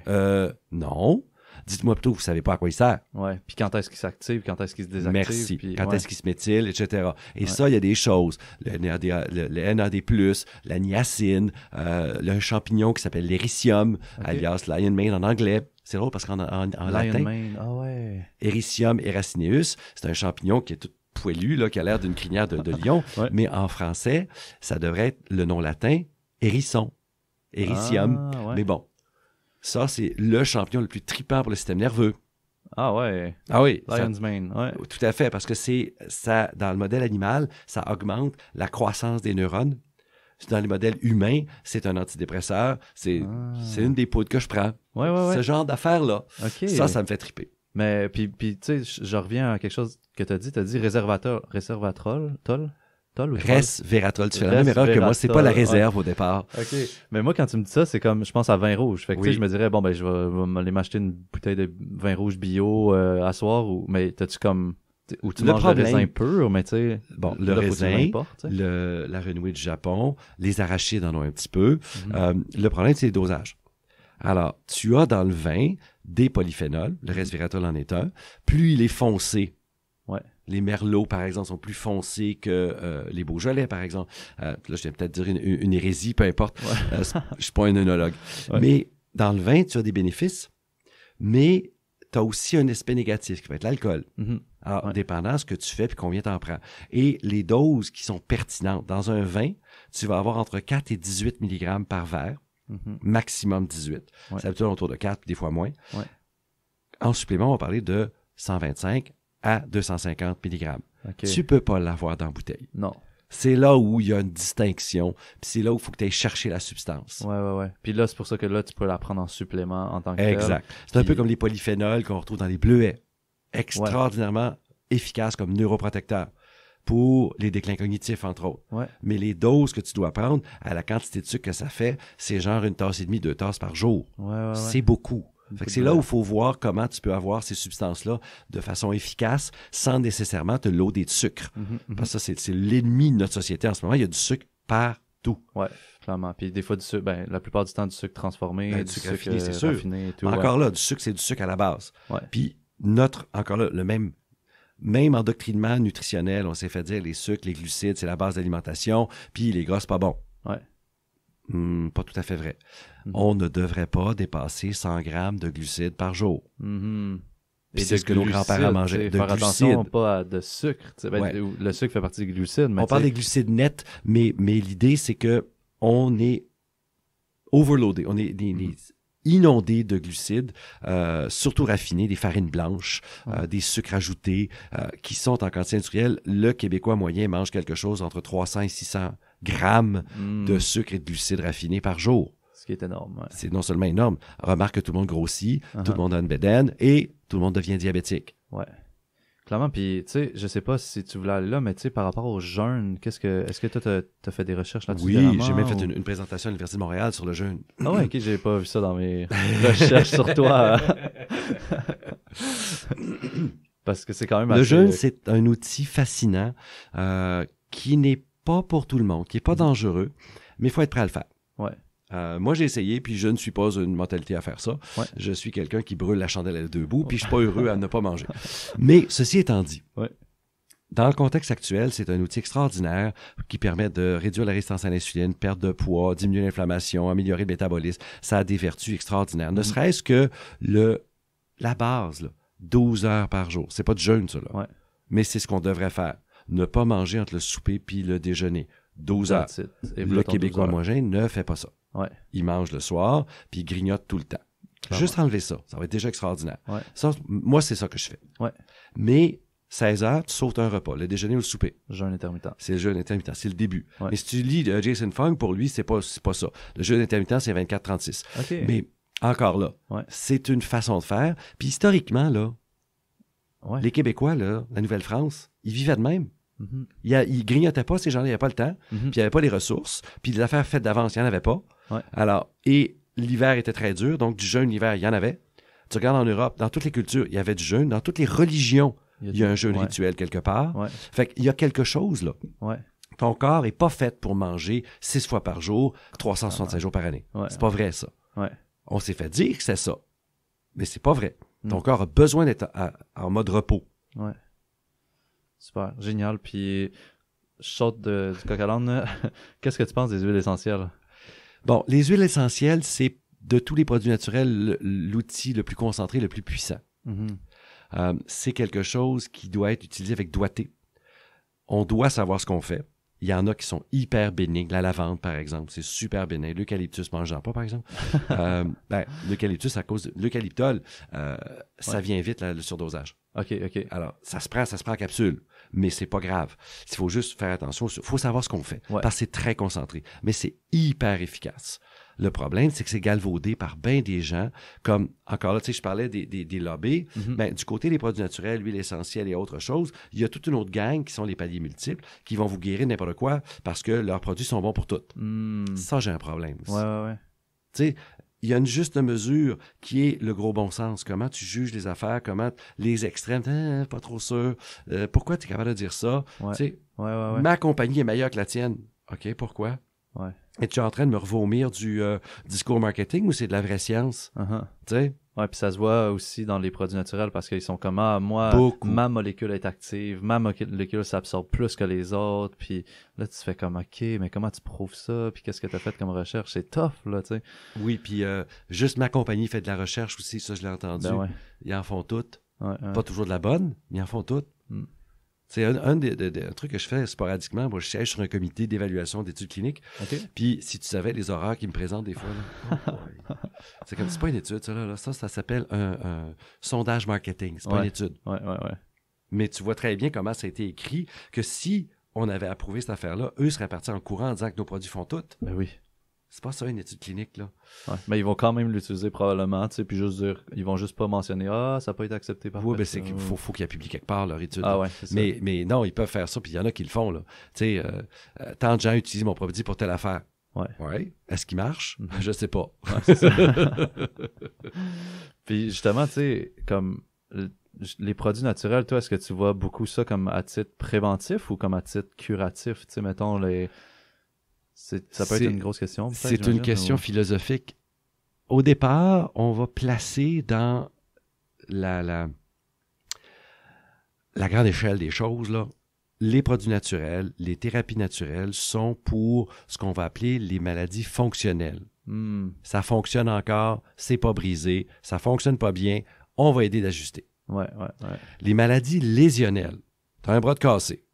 Euh, non, Dites-moi plutôt, vous savez pas à quoi il sert. Ouais. Puis quand est-ce qu'il s'active, quand est-ce qu'il se désactive. Merci. quand est-ce qu'il se méthyle, etc. Et ça, il y a des choses. Le NAD, le, la niacine, euh, le champignon qui s'appelle l'éricium, alias lion mane en anglais. C'est drôle parce qu'en en, en latin, ah ouais. Ericium eracineus, c'est un champignon qui est tout poilu, là, qui a l'air d'une crinière de, lion. (laughs) Mais en français, ça devrait être le nom latin hérisson. Ericium. Ah, Mais bon, ça, c'est le champion le plus tripant pour le système nerveux. Ah ouais. Ah oui. Lion's Mane. Tout à fait, parce que c'est ça, dans le modèle animal, ça augmente la croissance des neurones. Dans les modèles humains, c'est un antidépresseur. C'est ah. une des poudres que je prends. Ouais, ouais, Ce genre d'affaires-là. Ça, ça me fait tripper. Mais puis, tu sais, je reviens à quelque chose que tu as dit. Tu as dit réservateur, réservatrol, Resveratrol. Vératol. Tu la même que moi. C'est pas la réserve au départ. Mais moi, quand tu me dis ça, c'est comme, je pense à vin rouge. Fait je me dirais, bon, ben, je vais aller m'acheter une bouteille de vin rouge bio euh, à soir. Ou... Mais t'as-tu comme où tu le manges le raisin mais bon, le raisin, la renouée du Japon, les arachides en ont un petit peu. Mhm. Euh, le problème, c'est les dosages. Alors, tu as dans le vin des polyphénols, le resveratrol en est un, plus il est foncé, les merlots, par exemple, sont plus foncés que euh, les beaujolais, par exemple. Euh, là, je vais peut-être dire une, hérésie, peu importe. Euh, je ne suis pas un œnologue. Mais dans le vin, tu as des bénéfices, mais tu as aussi un aspect négatif qui va être l'alcool. en mm-hmm. dépendance ah, dépendant de ce que tu fais puis combien tu en prends. Et les doses qui sont pertinentes. Dans un vin, tu vas avoir entre 4 et 18 mg par verre, mm-hmm. maximum 18. C'est autour de 4, des fois moins. En supplément, on va parler de 125 à 250 mg. Tu peux pas l'avoir dans bouteille. Non. C'est là où il y a une distinction, c'est là où il faut que tu ailles chercher la substance. Ouais, oui, ouais. Puis là, c'est pour ça que là, tu peux la prendre en supplément en tant que Exact. C'est un peu comme les polyphénols qu'on retrouve dans les bleuets. Extraordinairement efficace comme neuroprotecteur pour les déclins cognitifs, entre autres. Mais les doses que tu dois prendre, à la quantité de sucre que ça fait, c'est genre une tasse et demie, deux tasses par jour. c'est beaucoup c'est là où il faut voir comment tu peux avoir ces substances-là de façon efficace sans nécessairement te loder de sucre. Mhm, mhm. Parce que c'est l'ennemi de notre société en ce moment. Il y a du sucre partout. Ouais, clairement. Puis des fois, du sucre, ben, la plupart du temps, du sucre transformé, ben, du, sucre euh, raffiné, c'est sûr. tout, encore là, du sucre, c'est du sucre à la base. Puis notre, encore là, le même même endoctrinement nutritionnel, on s'est fait dire les sucres, les glucides, c'est la base d'alimentation, puis les gras, pas bon. Ouais. Hmm, pas tout à fait vrai. Hmm. On ne devrait pas dépasser 100 grammes de glucides par jour. Mm-hmm. c'est ce que nos grands-parents mangeaient. De glucides. pas de sucre. Ben, le sucre fait partie des glucides. Mais on parle des glucides nets, mais, l'idée, c'est que on est overloadé. On est mm-hmm. inondé de glucides, euh, surtout raffinés, des farines blanches, euh, mm-hmm. des sucres ajoutés, euh, qui sont en quantité industrielle. Le Québécois moyen mange quelque chose entre 300 et 600 grammes hmm. de sucre et de glucides raffinés par jour. Ce qui est énorme. C'est non seulement énorme, remarque que tout le monde grossit, tout le uh-huh. monde a une bédaine et tout le monde devient diabétique. Ouais. Clairement, puis tu sais, je sais pas si tu voulais aller là, mais tu sais, par rapport au jeûne, qu'est-ce que, est-ce que toi, t'as as fait des recherches là-dessus Oui, j'ai même fait une, présentation à l'Université de Montréal sur le jeûne. Ah ouais, ok, j'ai pas vu ça dans mes (laughs) recherches sur toi. (laughs) Parce que c'est quand même. Le jeûne, c'est un outil fascinant euh, qui n'est pas pour tout le monde, qui n'est pas mhm. dangereux, mais il faut être prêt à le faire. Ouais. Euh, moi, j'ai essayé, puis je ne suis pas une mentalité à faire ça. Je suis quelqu'un qui brûle la chandelle à deux bouts, puis je suis pas heureux à ne pas manger. (laughs) Mais ceci étant dit, dans le contexte actuel, c'est un outil extraordinaire qui permet de réduire la résistance à l'insuline, perdre de poids, diminuer l'inflammation, améliorer le métabolisme. Ça a des vertus extraordinaires. Ne mhm. serait-ce que le, la base, là, 12 heures par jour. C'est pas de jeûne, ça. Mais c'est ce qu'on devrait faire ne pas manger entre le souper puis le déjeuner. 12 heures. le Québécois moyen ne fait pas ça. Il mange le soir, puis il grignote tout le temps. Juste enlever ça, ça va être déjà extraordinaire. moi, c'est ça que je fais. Mais 16 heures, tu sautes un repas, le déjeuner ou le souper. Jeûne intermittent. C'est le jeûne intermittent, c'est le début. Mais si tu lis euh, Jason Fung, pour lui, c'est pas, pas ça. Le jeûne intermittent, c'est 24-36. Mais encore là, c'est une façon de faire. Puis historiquement, là, les Québécois, la Nouvelle-France, ils vivaient de même. Mm-hmm. il a, pas, ces gens-là, il n'y avait pas le temps, mm-hmm. puis il n'y avait pas les ressources, puis les affaires faites d'avance, il n'y en avait pas. Alors, et l'hiver était très dur, donc du jeûne l'hiver, il y en avait. Tu regardes en Europe, dans toutes les cultures, il y avait du jeûne, dans toutes les religions, il y a, un jeûne rituel quelque part. Fait qu'il y a quelque chose là. Ton corps est pas fait pour manger six fois par jour, 365 ah. jours par année. c'est pas vrai ça. On s'est fait dire que c'est ça, mais c'est pas vrai. Mm. Ton corps a besoin d'être en mode repos. Super, génial. Puis, shot de, du coq (laughs) qu'est-ce que tu penses des huiles essentielles? Bon, les huiles essentielles, c'est de tous les produits naturels l'outil le plus concentré, le plus puissant. Mm-hmm. Euh, c'est quelque chose qui doit être utilisé avec doigté. On doit savoir ce qu'on fait. Il y en a qui sont hyper bénignes. La lavande, par exemple, c'est super bénin. L'eucalyptus, mange pas, par exemple. (laughs) Euh, ben, l'eucalyptus, à cause de l'eucalyptol, euh, ça vient vite, le surdosage. OK, OK. Alors, ça se prend, ça se prend en capsule mais c'est pas grave. Il faut juste faire attention. Il faut savoir ce qu'on fait. Parce que c'est très concentré. Mais c'est hyper efficace. Le problème, c'est que c'est galvaudé par bien des gens, comme, encore là, tu sais, je parlais des, des, des lobbies. Mhm. Ben, du côté des produits naturels, l'huile essentielle et autres choses, il y a toute une autre gang qui sont les paliers multiples, qui vont vous guérir n'importe quoi parce que leurs produits sont bons pour toutes hmm. Ça, j'ai un problème. Ouais, ouais, ouais. Tu sais, il y a une juste mesure qui est le gros bon sens. Comment tu juges les affaires, comment les extrêmes, eh, pas trop sûr, euh, pourquoi tu es capable de dire ça? Tu sais, Ma compagnie est meilleure que la tienne. OK, pourquoi? Et tu es en train de me revomir du euh, discours marketing ou c'est de la vraie science? Uh-huh. Tu puis ça se voit aussi dans les produits naturels parce qu'ils sont comme ah, moi, ma molécule est active, ma molécule s'absorbe plus que les autres, puis là tu te fais comme ok, mais comment tu prouves ça, puis qu'est-ce que tu as fait comme recherche, c'est tough là, tu sais. Oui, puis euh, juste ma compagnie fait de la recherche aussi, ça je l'ai entendu. Ben ils en font toutes, pas toujours de la bonne, mais ils en font toutes. Mm. C'est un, truc que je fais sporadiquement. Moi, je siège sur un comité d'évaluation d'études cliniques. Puis, si tu savais les horreurs qu'ils me présentent des fois, oh, (laughs) c'est comme, c'est pas une étude, ça, Ça, ça s'appelle un, sondage marketing. C'est pas une étude. Oui, oui, oui. Mais tu vois très bien comment ça a été écrit que si on avait approuvé cette affaire-là, eux seraient partis en courant en disant que nos produits font tout. Ben oui. C'est pas ça une étude clinique, là. mais ils vont quand même l'utiliser probablement, tu sais, puis ils vont juste pas mentionner, ah, ça n'a pas été accepté par Oui, mais c'est qu'il faut, qu'il y ait publié quelque part leur étude. Ah, mais, mais non, ils peuvent faire ça, puis il y en a qui le font, là. Tu sais, euh, euh, tant de gens utilisent mon produit pour telle affaire. Ouais. Est-ce qu'il marche? Je mhm. ne Je sais pas. (laughs) puis justement, tu sais, comme les produits naturels, toi, est-ce que tu vois beaucoup ça comme à titre préventif ou comme à titre curatif? Tu sais, mettons les ça peut être une grosse question. C'est une question philosophique. Au départ, on va placer dans la, grande échelle des choses, les produits naturels, les thérapies naturelles sont pour ce qu'on va appeler les maladies fonctionnelles. Hmm. Ça fonctionne encore, c'est pas brisé, ça fonctionne pas bien, on va aider d'ajuster. Les maladies lésionnelles, t'as un bras de cassé,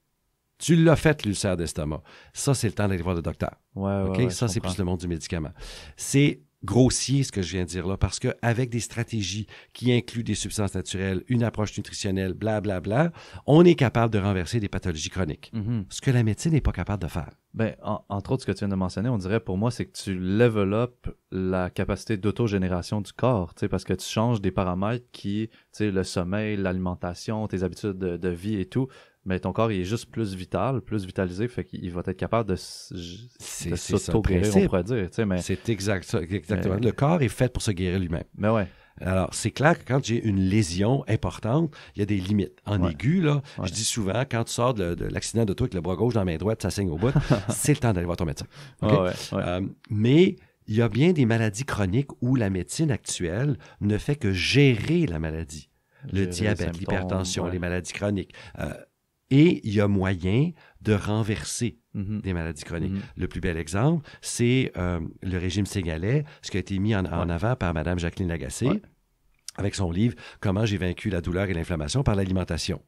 tu l'as fait, l'ulcère d'estomac. Ça, c'est le temps d'aller voir le docteur. Ouais, ça, c'est plus le monde du médicament. C'est grossier ce que je viens de dire là, parce qu'avec des stratégies qui incluent des substances naturelles, une approche nutritionnelle, blablabla, bla, bla, on est capable de renverser des pathologies chroniques. Mm-hmm. Ce que la médecine n'est pas capable de faire. Ben, entre autres, ce que tu viens de mentionner, on dirait pour moi, c'est que tu développes la capacité d'autogénération du corps, parce que tu changes des paramètres qui, le sommeil, l'alimentation, tes habitudes de, vie et tout, mais ton corps il est juste plus vital, plus vitalisé, fait qu'il va être capable de, s'auto-guérir, on pourrait dire. Mais... C'est exact, exactement. Le corps est fait pour se guérir lui-même. Mais ouais. Alors, c'est clair que quand j'ai une lésion importante, il y a des limites. En aiguë, là, je dis souvent, quand tu sors de, l'accident de toi avec le bras gauche dans la main droite, ça saigne au bout, (laughs) c'est le temps d'aller voir ton médecin. Ah euh, mais il y a bien des maladies chroniques où la médecine actuelle ne fait que gérer la maladie. Le diabète, l'hypertension, les maladies chroniques. Euh, et il y a moyen de renverser mhm. des maladies chroniques. Mhm. Le plus bel exemple, c'est euh, le régime Ségalais, ce qui a été mis en, avant par Mme Jacqueline Lagacé avec son livre Comment j'ai vaincu la douleur et l'inflammation par l'alimentation.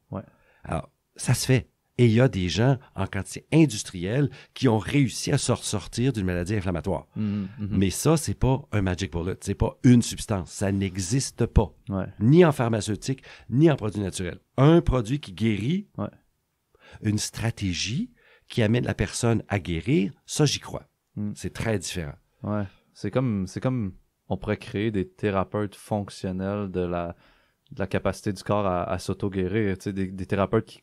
Alors, ça se fait. Et il y a des gens en quantité industrielle qui ont réussi à sortir ressortir d'une maladie inflammatoire. Mhm, Mais ça, c'est pas un magic bullet, c'est pas une substance, ça n'existe pas, ni en pharmaceutique, ni en produit naturel. Un produit qui guérit, une stratégie qui amène la personne à guérir, ça j'y crois. Hmm. C'est très différent. c'est comme c'est comme on pourrait créer des thérapeutes fonctionnels de la capacité du corps à, s'auto-guérir, des, thérapeutes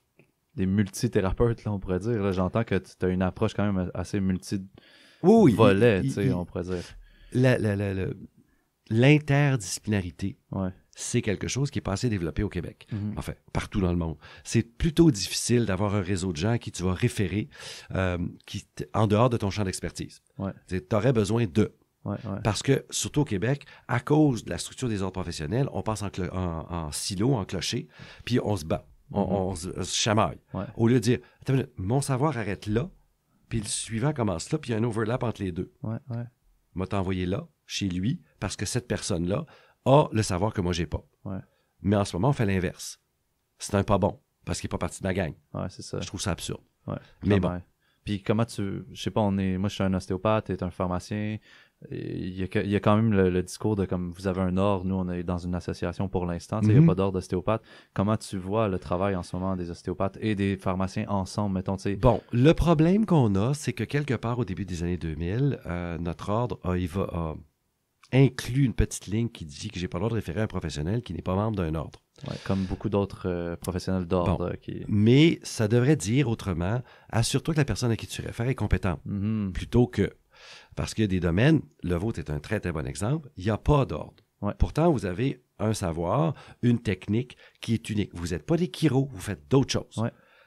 des multithérapeutes, là, on pourrait dire. J'entends que tu as une approche quand même assez multi volet, on pourrait dire. L'interdisciplinarité c'est quelque chose qui est pas assez développé au Québec, mhm. en fait partout dans le monde. C'est plutôt difficile d'avoir un réseau de gens qui tu vas référer euh, qui en dehors de ton champ d'expertise. Tu aurais besoin d'eux. Parce que, surtout au Québec, à cause de la structure des ordres professionnels, on passe en, silo, en clocher, puis on se bat, on, mhm. se, chamaille. Au lieu de dire, mon savoir arrête là, puis le suivant commence là, puis il y a un overlap entre les deux. Ouais, ouais. M'a là, chez lui, parce que cette personne-là, a le savoir que moi, j'ai pas. Mais en ce moment, on fait l'inverse. C'est un pas bon parce qu'il n'est pas parti de la gang. c'est ça. Je trouve ça absurde. mais bon. Puis comment tu. Je sais pas, on est. Moi, je suis un ostéopathe, et un pharmacien. Il y, a, quand même le, discours de comme vous avez un ordre, nous on est dans une association pour l'instant, il n'y a mm-hmm. pas d'ordre d'ostéopathe. Comment tu vois le travail en ce moment des ostéopathes et des pharmaciens ensemble, mettons, t'sais... Bon, le problème qu'on a, c'est que quelque part au début des années 2000, euh, notre ordre a, va inclut une petite ligne qui dit que j'ai pas le droit de référer à un professionnel qui n'est pas membre d'un ordre. comme beaucoup d'autres euh, professionnels d'ordre. Mais ça devrait dire autrement, assure-toi que la personne à qui tu réfères est compétente, mhm. plutôt que... Parce qu'il y a des domaines, le vôtre est un très très bon exemple, il n'y a pas d'ordre. Pourtant, vous avez un savoir, une technique qui est unique. Vous n'êtes pas des chiro, vous faites d'autres choses.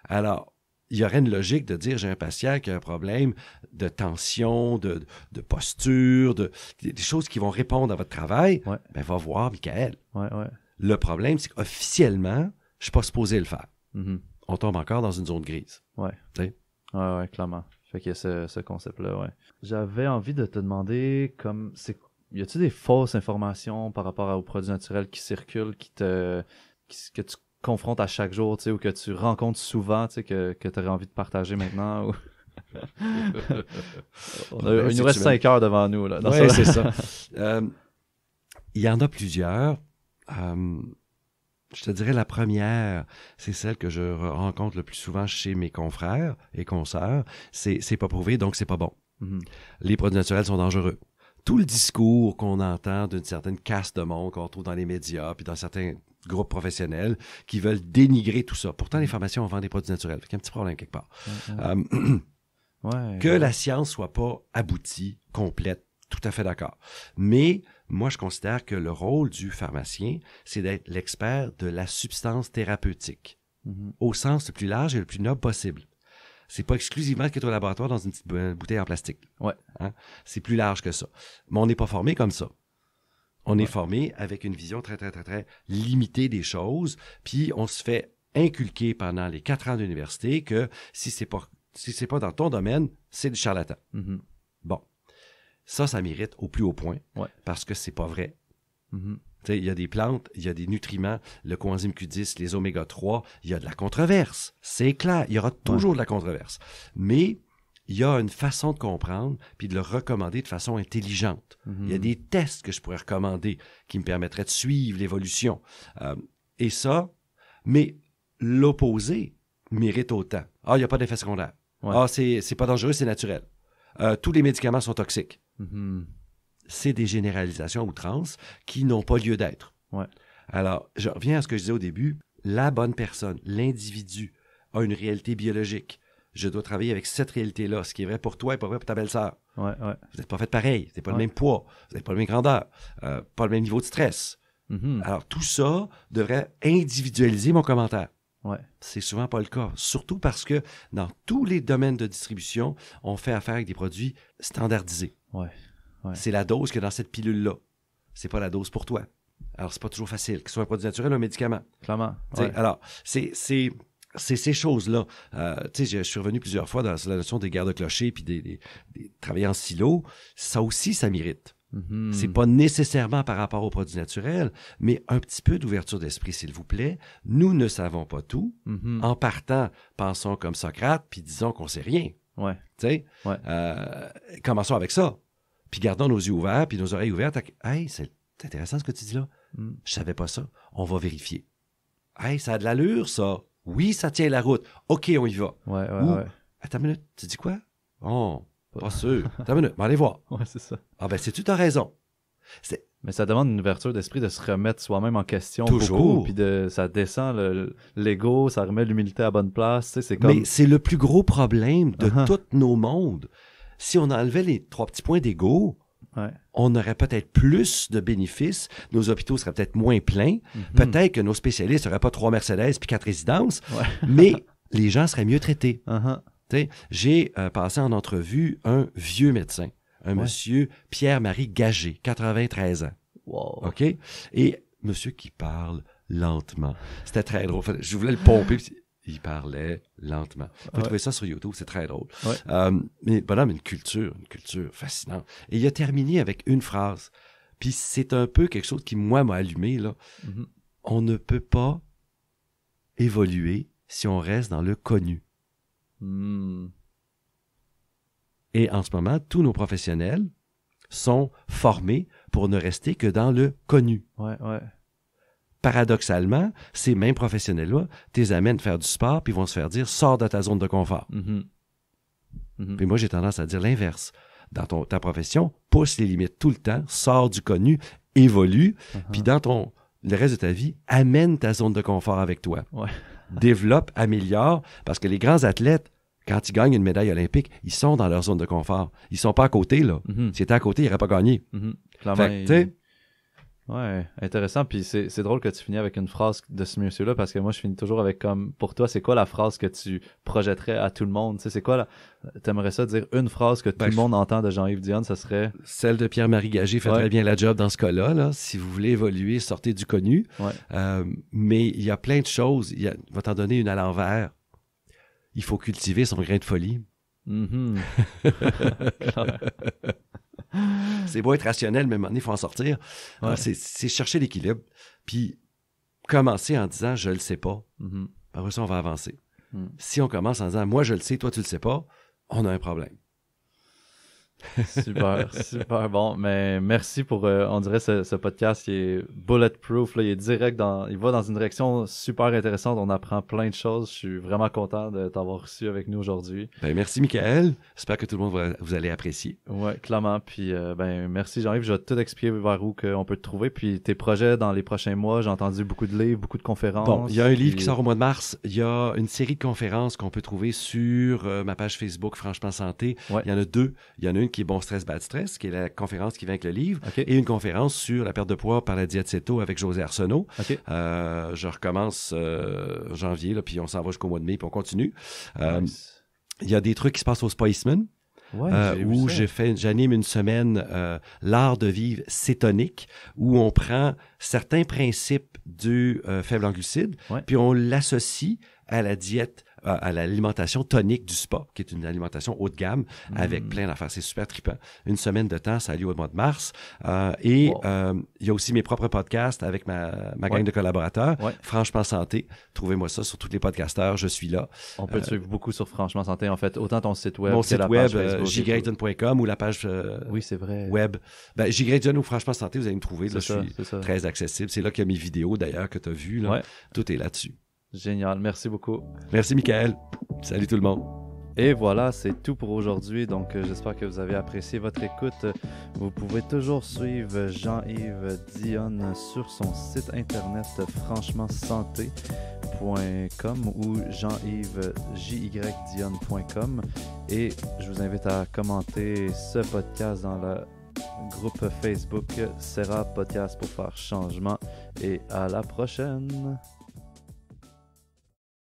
Alors, il y aurait une logique de dire j'ai un patient qui a un problème de tension, de, posture, de, des choses qui vont répondre à votre travail. Mais ben, va voir Michael. Le problème, c'est qu'officiellement, je ne suis pas supposé le faire. Mm-hmm. On tombe encore dans une zone grise. Oui. clairement. Fait qu'il y a ce, concept-là, ouais. J'avais envie de te demander, comme, c'est, y a-t-il des fausses informations par rapport aux produits naturels qui circulent, qui te, que tu confronte à chaque jour, tu sais, ou que tu rencontres souvent, tu sais, que, tu aurais envie de partager maintenant? (laughs) Euh, il nous reste cinq heures devant nous. Là, c'est ça. (laughs) Euh, il y en a plusieurs. Euh, je te dirais la première, c'est celle que je rencontre le plus souvent chez mes confrères et consoeurs. C'est, c'est pas prouvé, donc c'est pas bon. Mhm. Les produits naturels sont dangereux. Tout le discours qu'on entend d'une certaine caste de monde qu'on retrouve dans les médias, puis dans certains groupes professionnels qui veulent dénigrer tout ça. Pourtant, les mm. pharmaciens, on vend des produits naturels. il y a un petit problème quelque part. Mm, mm. Euh, (clears throat) que la science soit pas aboutie, complète, tout à fait d'accord. Mais moi, je considère que le rôle du pharmacien, c'est d'être l'expert de la substance thérapeutique, mm-hmm. au sens le plus large et le plus noble possible. C'est pas exclusivement ce qui est au laboratoire dans une petite bouteille en plastique. Ouais. Hein? C'est plus large que ça. Mais on n'est pas formé comme ça. On est formé avec une vision très, très, très, très limitée des choses, puis on se fait inculquer pendant les quatre ans d'université que si c'est pas, si c'est pas dans ton domaine, c'est du charlatan. Mm-hmm. Bon. Ça, ça mérite au plus haut point parce que c'est pas vrai. Mm-hmm. Tu sais, Il y a des plantes, il y a des nutriments, le coenzyme Q10, les oméga 3, il y a de la controverse. C'est clair, il y aura toujours de la controverse. Mais il y a une façon de comprendre puis de le recommander de façon intelligente. Il y a mhm. des tests que je pourrais recommander qui me permettraient de suivre l'évolution. Euh, et ça, mais l'opposé mérite autant. Ah, il n'y a pas d'effet secondaire. Ah, c'est pas dangereux, c'est naturel. Euh, tous les médicaments sont toxiques. Mhm. C'est des généralisations à qui n'ont pas lieu d'être. Alors, je reviens à ce que je disais au début. La bonne personne, l'individu, a une réalité biologique je dois travailler avec cette réalité-là. Ce qui est vrai pour toi et pas vrai pour ta belle-sœur. Vous n'êtes pas fait pareil. Vous n'avez pas le même poids. Vous n'avez pas la même grandeur. Euh, pas le même niveau de stress. Mm-hmm. Alors, tout ça devrait individualiser mon commentaire. Ouais. C'est souvent pas le cas. Surtout parce que dans tous les domaines de distribution, on fait affaire avec des produits standardisés. C'est la dose que dans cette pilule-là. C'est pas la dose pour toi. Alors, c'est pas toujours facile, que ce soit un produit naturel ou un médicament. Clairement. Alors, c'est c'est ces choses-là. Euh, tu sais, je, suis revenu plusieurs fois dans la notion des gardes de clocher puis des, travailleurs en silo. Ça aussi, ça mérite. Mhm. C'est pas nécessairement par rapport aux produits naturels, mais un petit peu d'ouverture d'esprit, s'il vous plaît. Nous ne savons pas tout. Mhm. En partant, pensons comme Socrate, puis disons qu'on sait rien. Ouais. Tu sais? Euh, commençons avec ça. Puis gardons nos yeux ouverts, puis nos oreilles ouvertes. Hey, c'est intéressant ce que tu dis là. Mm. Je savais pas ça. On va vérifier. Hey, ça a de l'allure, ça oui, ça tient la route. OK, on y va. Ouais, ouais, ouais. attends une minute, tu dis quoi? Oh, pas, sûr. attends une minute, mais allez voir. (laughs) Ouais, c'est ça. Ah ben, c'est-tu, t'as raison. Mais ça demande une ouverture d'esprit de se remettre soi-même en question. Toujours. Puis de, ça descend le, l'ego, ça remet l'humilité à bonne place. c'est Mais c'est le plus gros problème de uh-huh. tous nos mondes. Si on enlevait les trois petits points d'ego, on aurait peut-être plus de bénéfices, nos hôpitaux seraient peut-être moins pleins, mhm. peut-être que nos spécialistes n'auraient pas trois Mercedes puis quatre résidences, (laughs) mais les gens seraient mieux traités. Uh-huh. J'ai euh, passé en entrevue un vieux médecin, un monsieur Pierre-Marie Gagé, 93 ans. Wow. OK? Et monsieur qui parle lentement. C'était très drôle. Je voulais le pomper il parlait lentement. Vous pouvez trouver ça sur YouTube, c'est très drôle. Euh, mais bonhomme, une culture, une culture fascinante. Et il a terminé avec une phrase. Puis c'est un peu quelque chose qui, moi, m'a allumé. Là. Mm-hmm. On ne peut pas évoluer si on reste dans le connu. Mm. Et en ce moment, tous nos professionnels sont formés pour ne rester que dans le connu paradoxalement, ces mêmes professionnels-là, les amènent faire du sport, puis vont se faire dire sors de ta zone de confort. Mm-hmm. Mm-hmm. Puis moi, j'ai tendance à dire l'inverse. Dans ton, ta profession, pousse les limites tout le temps, sors du connu, évolue, uh-huh. puis dans ton le reste de ta vie, amène ta zone de confort avec toi. Développe, améliore, parce que les grands athlètes, quand ils gagnent une médaille olympique, ils sont dans leur zone de confort. Ils sont pas à côté, là. Mm mm-hmm. étaient à côté, ils n'auraient pas gagné. Ouais, intéressant. Puis c'est drôle que tu finis avec une phrase de ce monsieur-là parce que moi, je finis toujours avec comme pour toi, c'est quoi la phrase que tu projetterais à tout le monde? Tu sais, c'est quoi T'aimerais ça dire une phrase que tout ben, le monde entend de Jean-Yves Dion, ça serait. Celle de Pierre-Marie Gagé fait très bien la job dans ce cas-là. Là. Si vous voulez évoluer, sortez du connu. Euh, mais il y a plein de choses. Il, va t'en donner une à l'envers. Il faut cultiver son grain de folie. Mm-hmm. (laughs) (laughs) c'est beau être rationnel, mais à il faut en sortir. Ah, c'est chercher l'équilibre, puis commencer en disant je le sais pas. Mm-hmm. par ça, on va avancer. Mm. Si on commence en disant moi je le sais, toi tu le sais pas, on a un problème. (laughs) super, super bon. Mais merci pour, euh, on dirait, ce, podcast. qui est bulletproof. Là, il est direct dans, il va dans une direction super intéressante. On apprend plein de choses. Je suis vraiment content de t'avoir reçu avec nous aujourd'hui. Ben, merci, Michael. J'espère que tout le monde vous allez apprécier. Ouais, clairement. Puis, euh, ben, merci, Jean-Yves. Je vais tout expliquer vers où on peut te trouver. Puis, tes projets dans les prochains mois. J'ai entendu beaucoup de livres, beaucoup de conférences. Bon, il y a un livre qui sort au mois de mars. Il y a une série de conférences qu'on peut trouver sur euh, ma page Facebook, Franchement Santé. Il y en a deux. Il y en a une qui est Bon stress, bad stress, qui est la conférence qui vient avec le livre, et une conférence sur la perte de poids par la diète céto avec José Arsenault. Euh, je recommence euh, janvier, puis on s'en va jusqu'au mois de mai, puis on continue. Euh, il y a des trucs qui se passent au Spiceman. où j'ai fait, j'anime une semaine l'art de vivre cétonique, où on prend certains principes du faible en glucides, puis on l'associe à la diète à l'alimentation tonique du spa, qui est une alimentation haut de gamme avec mm. plein d'affaires. C'est super trippant. Une semaine de temps, ça a lieu au mois de mars. Euh, et euh, il y a aussi mes propres podcasts avec ma, ma gang de collaborateurs. Franchement Santé, trouvez-moi ça sur tous les podcasteurs, je suis là. On peut te euh, suivre beaucoup sur Franchement Santé, en fait, autant ton site web. Mon site web, jgrayton.com ou la page oui, c'est vrai. web. Ben, ou Franchement Santé, vous allez me trouver. Là, je suis très accessible. C'est là qu'il y a mes vidéos d'ailleurs que tu as vues. Tout est là-dessus. Génial, merci beaucoup. Merci Michael. Salut tout le monde. Et voilà, c'est tout pour aujourd'hui. Donc, euh, j'espère que vous avez apprécié votre écoute. Vous pouvez toujours suivre Jean-Yves Dion sur son site internet franchement santé.com ou jean-yves dion.com. Et je vous invite à commenter ce podcast dans le groupe Facebook Sera Podcast pour faire changement. Et à la prochaine!